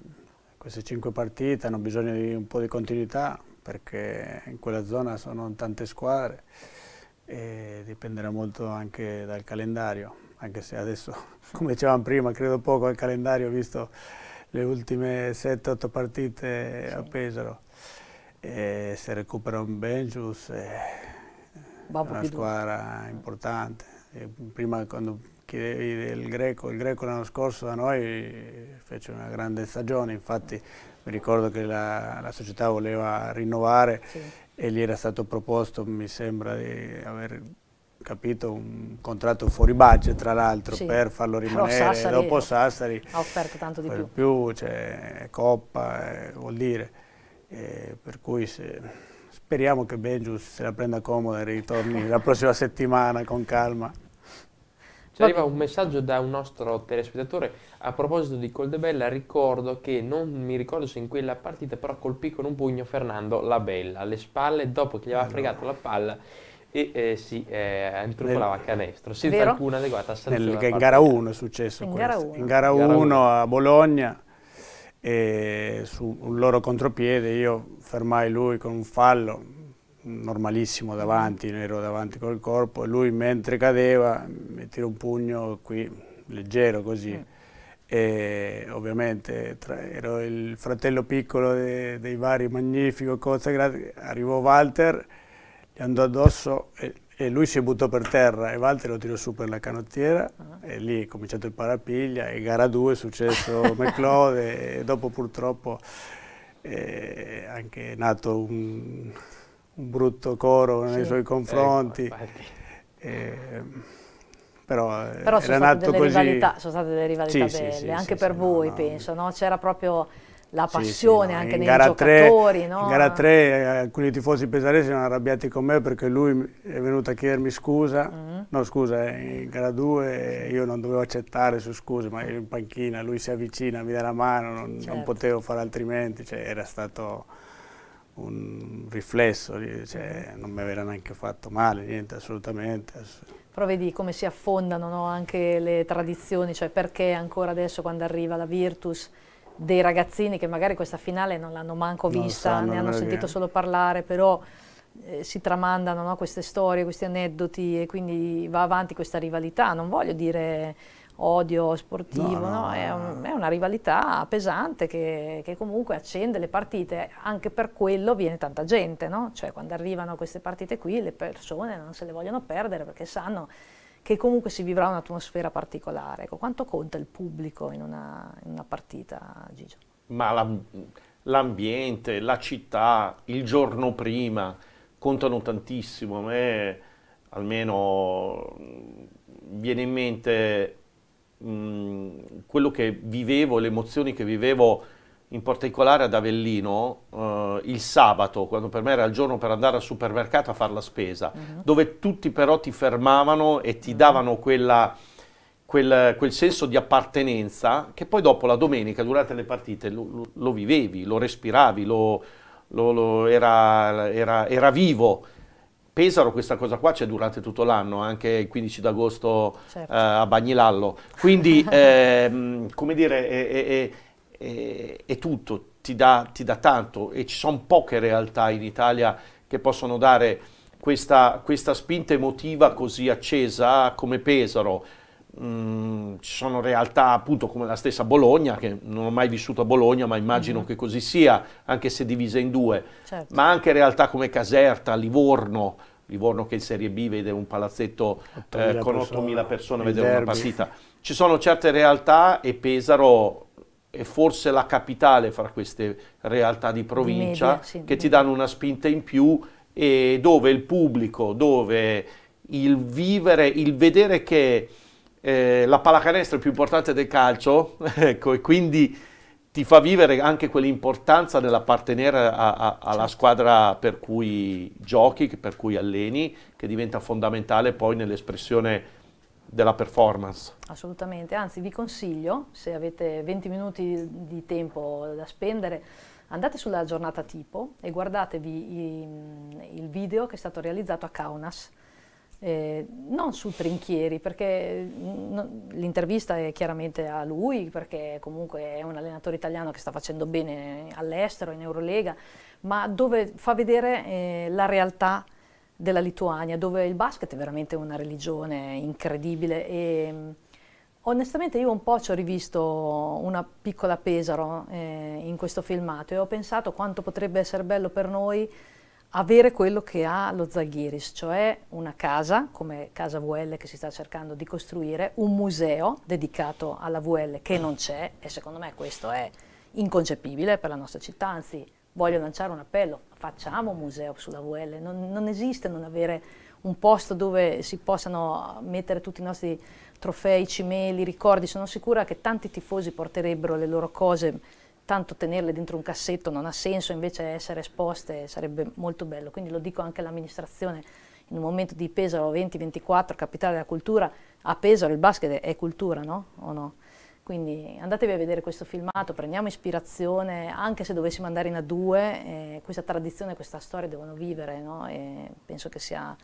queste cinque partite hanno bisogno di un po' di continuità perché in quella zona sono tante squadre e dipenderà molto anche dal calendario, anche se adesso, come dicevamo prima, credo poco al calendario visto le ultime 7-8 partite sì. a Pesaro. E se recupera un Benjus eh, è una squadra importante. E prima quando chiedevi del Greco, il Greco l'anno scorso da noi fece una grande stagione, infatti mi ricordo che la, la società voleva rinnovare sì. e gli era stato proposto, mi sembra, di aver capito, un contratto fuori budget tra l'altro sì. per farlo rimanere Sassari dopo Sassari ha offerto tanto di più, più cioè, Coppa eh, vuol dire eh, per cui se, speriamo che Benju se la prenda comoda e ritorni la prossima settimana con calma ci arriva un messaggio da un nostro telespettatore a proposito di Coldebella. Ricordo che non mi ricordo se in quella partita, però colpì con un pugno Fernando la Bella alle spalle dopo che gli aveva ah, fregato la palla e eh, si eh, antrufolava a canestro senza Vero? alcuna adeguata sanzione. Nel, in gara 1 è successo in questo. Gara in gara 1 a Bologna e su un loro contropiede io fermai lui con un fallo normalissimo davanti, mm. ero davanti col corpo e lui mentre cadeva mi tira un pugno qui leggero così mm. e ovviamente tra, ero il fratello piccolo de, dei vari Magnifico, Cozza, arrivò Walter gli andò addosso e, e, lui si buttò per terra e Walter lo tirò su per la canottiera uh -huh. e lì è cominciato il parapiglia e gara 2 è successo McLeod e, e, dopo purtroppo eh, è anche nato un, un brutto coro sì. nei suoi eh, confronti. Ecco, però, però sono, state così... sono state delle rivalità, sì, belle, sì, sì, anche per voi no, penso, no? c'era proprio la passione sì, sì, no. anche nei giocatori. 3, no? In gara 3 eh, alcuni tifosi pesaresi sono arrabbiati con me perché lui è venuto a chiedermi scusa, mm. no scusa, in gara 2 eh, io non dovevo accettare su scuse, ma ero in panchina, lui si avvicina, mi dà la mano, non, certo. non potevo fare altrimenti, cioè, era stato un riflesso, cioè, non mi aveva neanche fatto male, niente, assolutamente. Però vedi come si affondano no? anche le tradizioni, cioè perché ancora adesso quando arriva la Virtus dei ragazzini che magari questa finale non l'hanno manco vista, sanno, ne hanno sentito via. solo parlare, però eh, si tramandano no, queste storie, questi aneddoti e quindi va avanti questa rivalità. Non voglio dire odio sportivo, no, no, no? È, un, è, una rivalità pesante che, che, comunque accende le partite, anche per quello viene tanta gente, cioè, quando arrivano queste partite qui le persone non se le vogliono perdere perché sanno che comunque si vivrà un'atmosfera particolare. Ecco, quanto conta il pubblico in una, in una partita, Gigio? Ma l'ambiente, la città, il giorno prima contano tantissimo. A me almeno mm, viene in mente mh, mm, quello che vivevo, le emozioni che vivevo in particolare ad Avellino, eh, il sabato, quando per me era il giorno per andare al supermercato a fare la spesa, uh mhm. -huh. dove tutti però ti fermavano e ti mhm. davano quella, quel, quel, senso di appartenenza che poi dopo la domenica, durante le partite, lo, lo vivevi, lo respiravi, lo, lo, era, era, era vivo. Pesaro questa cosa qua c'è durante tutto l'anno, anche il 15 d'agosto certo. eh, a Bagnilallo. Quindi, eh, come dire, è, è, è eh, è tutto, ti dà, ti dà, tanto e ci sono poche realtà in Italia che possono dare questa, questa spinta emotiva così accesa come Pesaro. Mm, ci sono realtà appunto come la stessa Bologna, che non ho mai vissuto a Bologna, ma immagino mm-hmm. che così sia, anche se divisa in due, certo. ma anche realtà come Caserta, Livorno, Livorno che in Serie B vede un palazzetto eh, con 8.000 persone, a vedere una partita. Ci sono certe realtà e Pesaro è forse la capitale fra queste realtà di provincia media, sì, che ti danno una spinta in più e dove il pubblico, dove il vivere, il vedere che eh, la pallacanestro è più importante del calcio, ecco, e quindi ti fa vivere anche quell'importanza dell'appartenere alla certo. squadra per cui giochi, per cui alleni, che diventa fondamentale poi nell'espressione della performance. Assolutamente, anzi vi consiglio, se avete 20 minuti di tempo da spendere, andate sulla giornata tipo e guardatevi i, il video che è stato realizzato a Kaunas, eh, non su Trinchieri, perché mm, l'intervista è chiaramente a lui, perché comunque è un allenatore italiano che sta facendo bene all'estero, in Eurolega, ma dove fa vedere eh, la realtà della Lituania, dove il basket è veramente una religione incredibile e mm, onestamente io un po' ci ho rivisto una piccola Pesaro eh, in questo filmato e ho pensato quanto potrebbe essere bello per noi avere quello che ha lo Zaghiris, cioè una casa come Casa VL che si sta cercando di costruire, un museo dedicato alla VL che non c'è e secondo me questo è inconcepibile per la nostra città, anzi voglio lanciare un appello, facciamo un museo sulla VL, non, non esiste non avere un posto dove si possano mettere tutti i nostri trofei, cimeli, ricordi, sono sicura che tanti tifosi porterebbero le loro cose, tanto tenerle dentro un cassetto non ha senso, invece essere esposte sarebbe molto bello, quindi lo dico anche all'amministrazione, in un momento di Pesaro 2024, capitale della cultura, a Pesaro il basket è cultura, no? O no? Quindi andatevi a vedere questo filmato, prendiamo ispirazione, anche se dovessimo andare in A2, eh, questa tradizione, questa storia devono vivere, no? penso che sia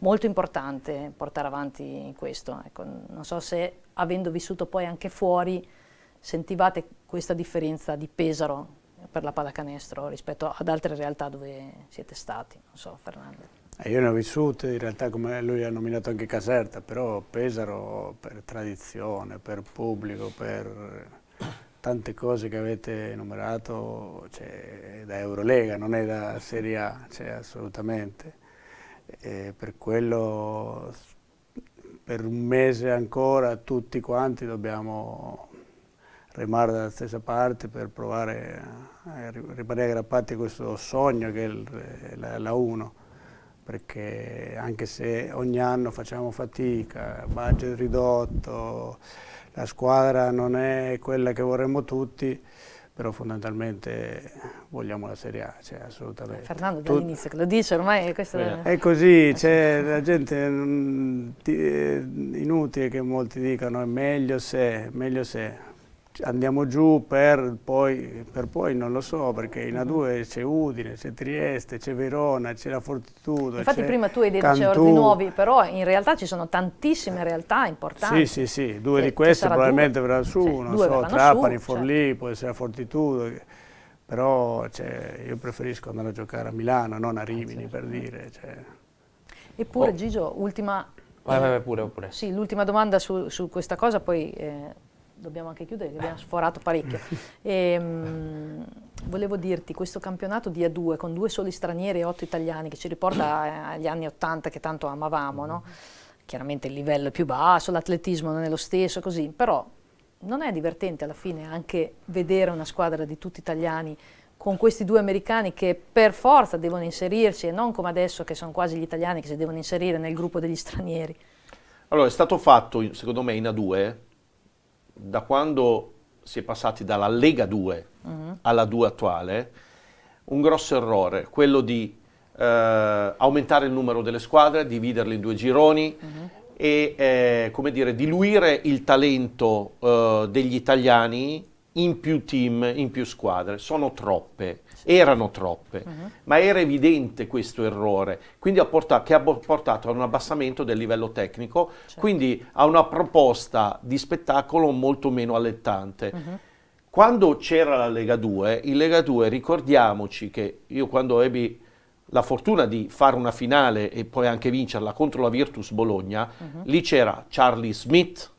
molto importante portare avanti questo. Ecco, non so se avendo vissuto poi anche fuori sentivate questa differenza di Pesaro per la pallacanestro rispetto ad altre realtà dove siete stati, non so Fernando. Eh, io ne ho vissute, in realtà come lui ha nominato anche Caserta, però Pesaro per tradizione, per pubblico, per tante cose che avete enumerato, cioè, è da Eurolega, non è da Serie A, cioè, assolutamente. E per quello per un mese ancora tutti quanti dobbiamo remare dalla stessa parte per provare a rimanere aggrappati a questo sogno che è la, la 1 perché anche se ogni anno facciamo fatica, budget ridotto, la squadra non è quella che vorremmo tutti, però fondamentalmente vogliamo la Serie A, cioè assolutamente. Fernando dall'inizio che lo dice ormai eh, questo è... è così, cioè, la gente è mm, eh, inutile che molti dicano è meglio se, meglio se, andiamo giù per poi, per poi, non lo so perché in A2 mm-hmm. c'è Udine, c'è Trieste, c'è Verona, c'è la Fortitudo. Infatti prima tu hai detto c'è Ordi Nuovi, però in realtà ci sono tantissime realtà importanti. Sì, sì, sì, due di queste probabilmente due. verranno su, cioè, non so, Trapani, su, Forlì, certo. può essere la Fortitudo, però cioè, io preferisco andare a giocare a Milano, non a eh, Rimini certo. per eh. dire. Cioè. Eppure oh. Gigio, ultima... Vai, vai, vai pure, pure. Sì, l'ultima domanda su, su, questa cosa, poi... Eh, dobbiamo anche chiudere, abbiamo sforato parecchio. E, ehm, mh, volevo dirti, questo campionato di A2 con due soli stranieri e otto italiani che ci riporta agli anni 80 che tanto amavamo, no? chiaramente il livello è più basso, l'atletismo non è lo stesso, così, però non è divertente alla fine anche vedere una squadra di tutti italiani con questi due americani che per forza devono inserirsi e non come adesso che sono quasi gli italiani che si devono inserire nel gruppo degli stranieri? Allora, è stato fatto, secondo me, in A2 da quando si è passati dalla Lega 2 uh-huh. Mm-hmm. alla 2 attuale, un grosso errore, quello di eh, aumentare il numero delle squadre, dividerle in due gironi uh-huh. e eh, come dire, diluire il talento eh, degli italiani in più team, in più squadre. Sono troppe erano troppe, uh-huh. ma era evidente questo errore, quindi ha portato, che ha portato a un abbassamento del livello tecnico, certo. quindi a una proposta di spettacolo molto meno allettante. Uh-huh. Quando c'era la Lega 2, in Lega 2 ricordiamoci che io quando ebbi la fortuna di fare una finale e poi anche vincerla contro la Virtus Bologna, uh-huh. lì c'era Charlie Smith,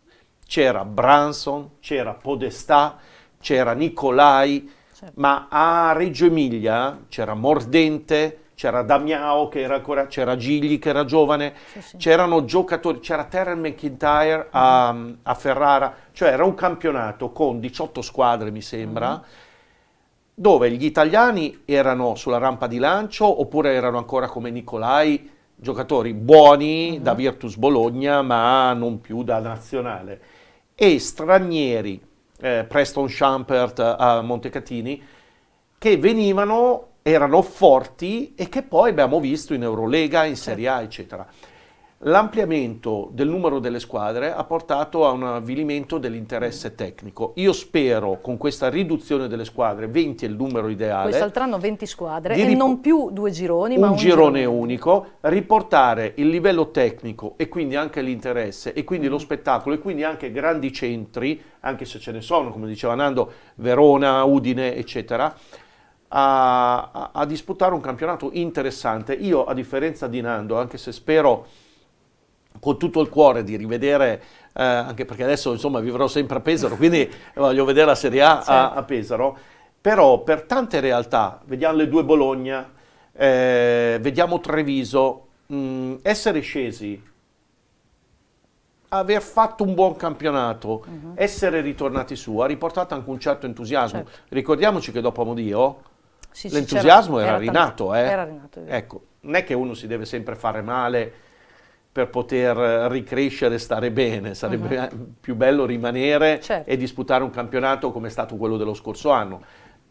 c'era Branson, c'era Podestà, c'era Nicolai, Certo. ma a Reggio Emilia c'era Mordente, c'era Damiao che era ancora, c'era Gigli che era giovane, sì, sì. c'erano giocatori, c'era Terrell McIntyre a, mm. a, Ferrara, cioè era un campionato con 18 squadre mi sembra, mm. dove gli italiani erano sulla rampa di lancio oppure erano ancora come Nicolai, giocatori buoni mm. da Virtus Bologna ma non più da nazionale, e stranieri eh, Preston Schampert eh, a Montecatini, che venivano, erano forti e che poi abbiamo visto in Eurolega, in Serie A, certo. eccetera. L'ampliamento del numero delle squadre ha portato a un avvilimento dell'interesse tecnico. Io spero con questa riduzione delle squadre, 20 è il numero ideale. Quest'altro 20 squadre e non più due gironi, un ma un girone, girone unico, riportare il livello tecnico e quindi anche l'interesse e quindi mm. lo spettacolo e quindi anche grandi centri, anche se ce ne sono, come diceva Nando, Verona, Udine, eccetera. a, a disputare un campionato interessante. Io, a differenza di Nando, anche se spero con tutto il cuore di rivedere, eh, anche perché adesso insomma vivrò sempre a Pesaro, quindi eh, voglio vedere la Serie A, certo. a, a Pesaro, però per tante realtà, vediamo le due Bologna, eh, vediamo Treviso, mh, mm, essere scesi, aver fatto un buon campionato, uh-huh. essere ritornati su, ha riportato anche un certo entusiasmo. Certo. Ricordiamoci che dopo Amodio sì, l'entusiasmo sì, era, era, rinato, eh? era, rinato, Ecco, non è che uno si deve sempre fare male per poter eh, ricrescere e stare bene, sarebbe uh-huh. più bello rimanere certo. e disputare un campionato come è stato quello dello scorso anno,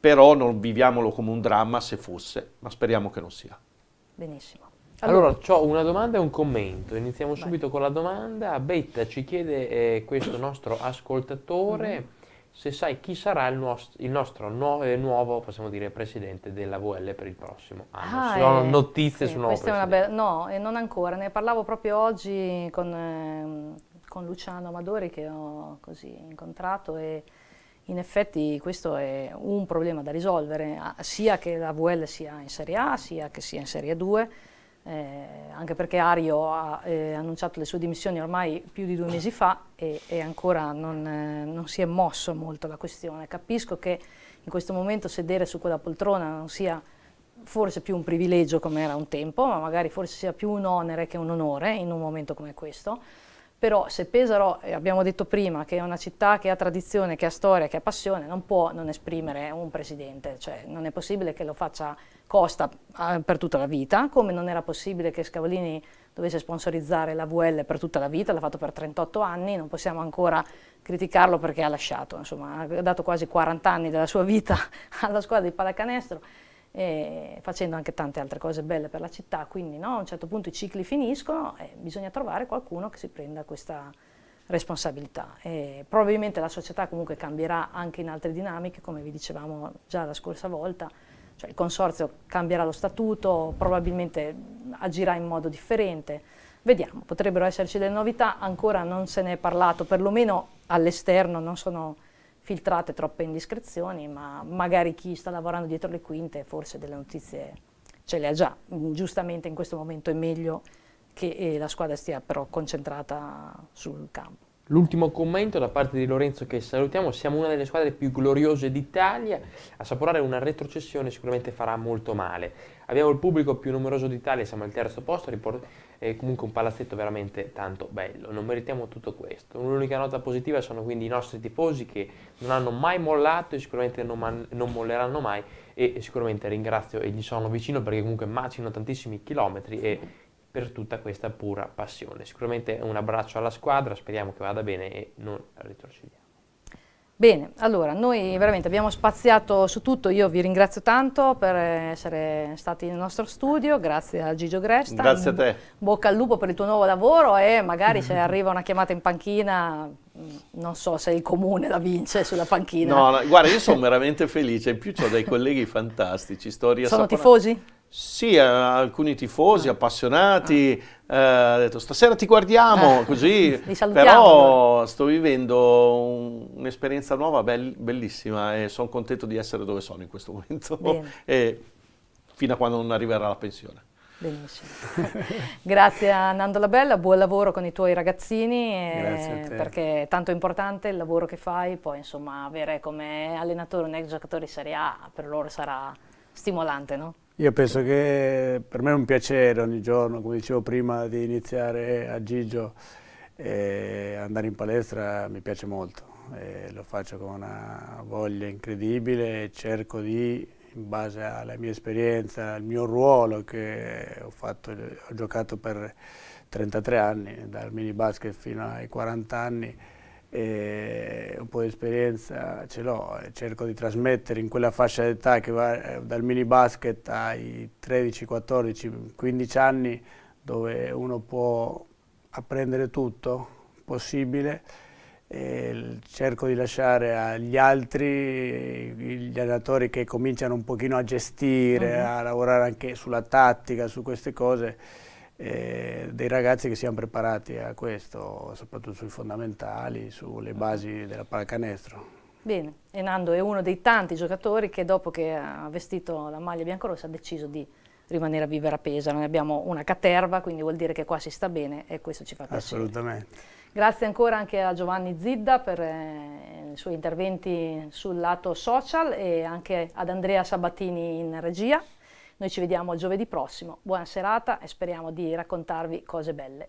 però non viviamolo come un dramma se fosse, ma speriamo che non sia. Benissimo. Allora, allora ho una domanda e un commento, iniziamo Vai. subito con la domanda, Betta ci chiede eh, questo nostro ascoltatore... Mm se sai chi sarà il, nost- il nostro no- eh, nuovo, possiamo dire, presidente della VL per il prossimo anno. Ah, Sono eh, notizie sì, su nuovo presidente. È una be- no, eh, non ancora, ne parlavo proprio oggi con, eh, con Luciano Amadori che ho così incontrato e in effetti questo è un problema da risolvere, sia che la VL sia in Serie A, sia che sia in Serie 2 eh, anche perché Ario ha eh, annunciato le sue dimissioni ormai più di due mesi fa e, e ancora non, eh, non, si è mosso molto la questione. Capisco che in questo momento sedere su quella poltrona non sia forse più un privilegio come era un tempo, ma magari forse sia più un onere che un onore in un momento come questo però se Pesaro, abbiamo detto prima, che è una città che ha tradizione, che ha storia, che ha passione, non può non esprimere un presidente, cioè non è possibile che lo faccia Costa ah, per tutta la vita, come non era possibile che Scavolini dovesse sponsorizzare la VL per tutta la vita, l'ha fatto per 38 anni, non possiamo ancora criticarlo perché ha lasciato, insomma, ha dato quasi 40 anni della sua vita alla squadra di pallacanestro facendo anche tante altre cose belle per la città, quindi no, a un certo punto i cicli finiscono e bisogna trovare qualcuno che si prenda questa responsabilità. E probabilmente la società comunque cambierà anche in altre dinamiche, come vi dicevamo già la scorsa volta, cioè il consorzio cambierà lo statuto, probabilmente agirà in modo differente. Vediamo, potrebbero esserci delle novità, ancora non se ne è parlato, perlomeno all'esterno non sono filtrate troppe indiscrezioni, ma magari chi sta lavorando dietro le quinte forse delle notizie ce le ha già. Giustamente in questo momento è meglio che eh, la squadra stia però concentrata sul campo. L'ultimo commento da parte di Lorenzo che salutiamo, siamo una delle squadre più gloriose d'Italia, assaporare una retrocessione sicuramente farà molto male. Abbiamo il pubblico più numeroso d'Italia, siamo al terzo posto, è comunque un palazzetto veramente tanto bello, non meritiamo tutto questo. Un'unica nota positiva sono quindi i nostri tifosi che non hanno mai mollato e sicuramente non, non molleranno mai e sicuramente ringrazio e gli sono vicino perché comunque macino tantissimi chilometri e per tutta questa pura passione. Sicuramente un abbraccio alla squadra, speriamo che vada bene e non retrocediamo. Bene, allora noi veramente abbiamo spaziato su tutto, io vi ringrazio tanto per essere stati nel nostro studio, grazie a Gigio Gresta. Grazie a te. Bocca al lupo per il tuo nuovo lavoro e magari se arriva una chiamata in panchina, mm, non so se il comune la vince sulla panchina. No, no guarda, io sono veramente felice, in più ho dei colleghi fantastici. Sto sono tifosi? Sì, alcuni tifosi ah. appassionati ah. eh, hanno detto stasera ti guardiamo, eh, così. Però sto vivendo un'esperienza nuova bell bellissima e sono contento di essere dove sono in questo momento fino a quando non arriverà la pensione. Benissimo. Grazie a Nando Labella, buon lavoro con i tuoi ragazzini, eh, perché è tanto importante il lavoro che fai, poi insomma avere come allenatore un ex giocatore di Serie A per loro sarà stimolante, no? Io penso che per me è un piacere ogni giorno, come dicevo prima di iniziare a Gigio, eh, andare in palestra mi piace molto, eh, lo faccio con una voglia incredibile, e cerco di, in base alla mia esperienza, al mio ruolo che ho, fatto, ho giocato per 33 anni, dal mini basket fino ai 40 anni, un po' di esperienza ce l'ho e cerco di trasmettere in quella fascia d'età che va eh, dal mini basket ai 13, 14, 15 anni dove uno può apprendere tutto possibile e cerco di lasciare agli altri, gli allenatori che cominciano un pochino a gestire, uh -huh. a lavorare anche sulla tattica, su queste cose, eh, dei ragazzi che siano preparati a questo, soprattutto sui fondamentali, sulle basi della pallacanestro. Bene, e Nando è uno dei tanti giocatori che dopo che ha vestito la maglia biancorossa ha deciso di rimanere a vivere a Pesaro. Noi abbiamo una caterva, quindi vuol dire che qua si sta bene e questo ci fa piacere. Assolutamente. Grazie ancora anche a Giovanni Zidda per eh, i suoi interventi sul lato social e anche ad Andrea Sabatini in regia. Noi ci vediamo il giovedì prossimo, buona serata e speriamo di raccontarvi cose belle.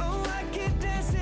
Oh, I keep dancing.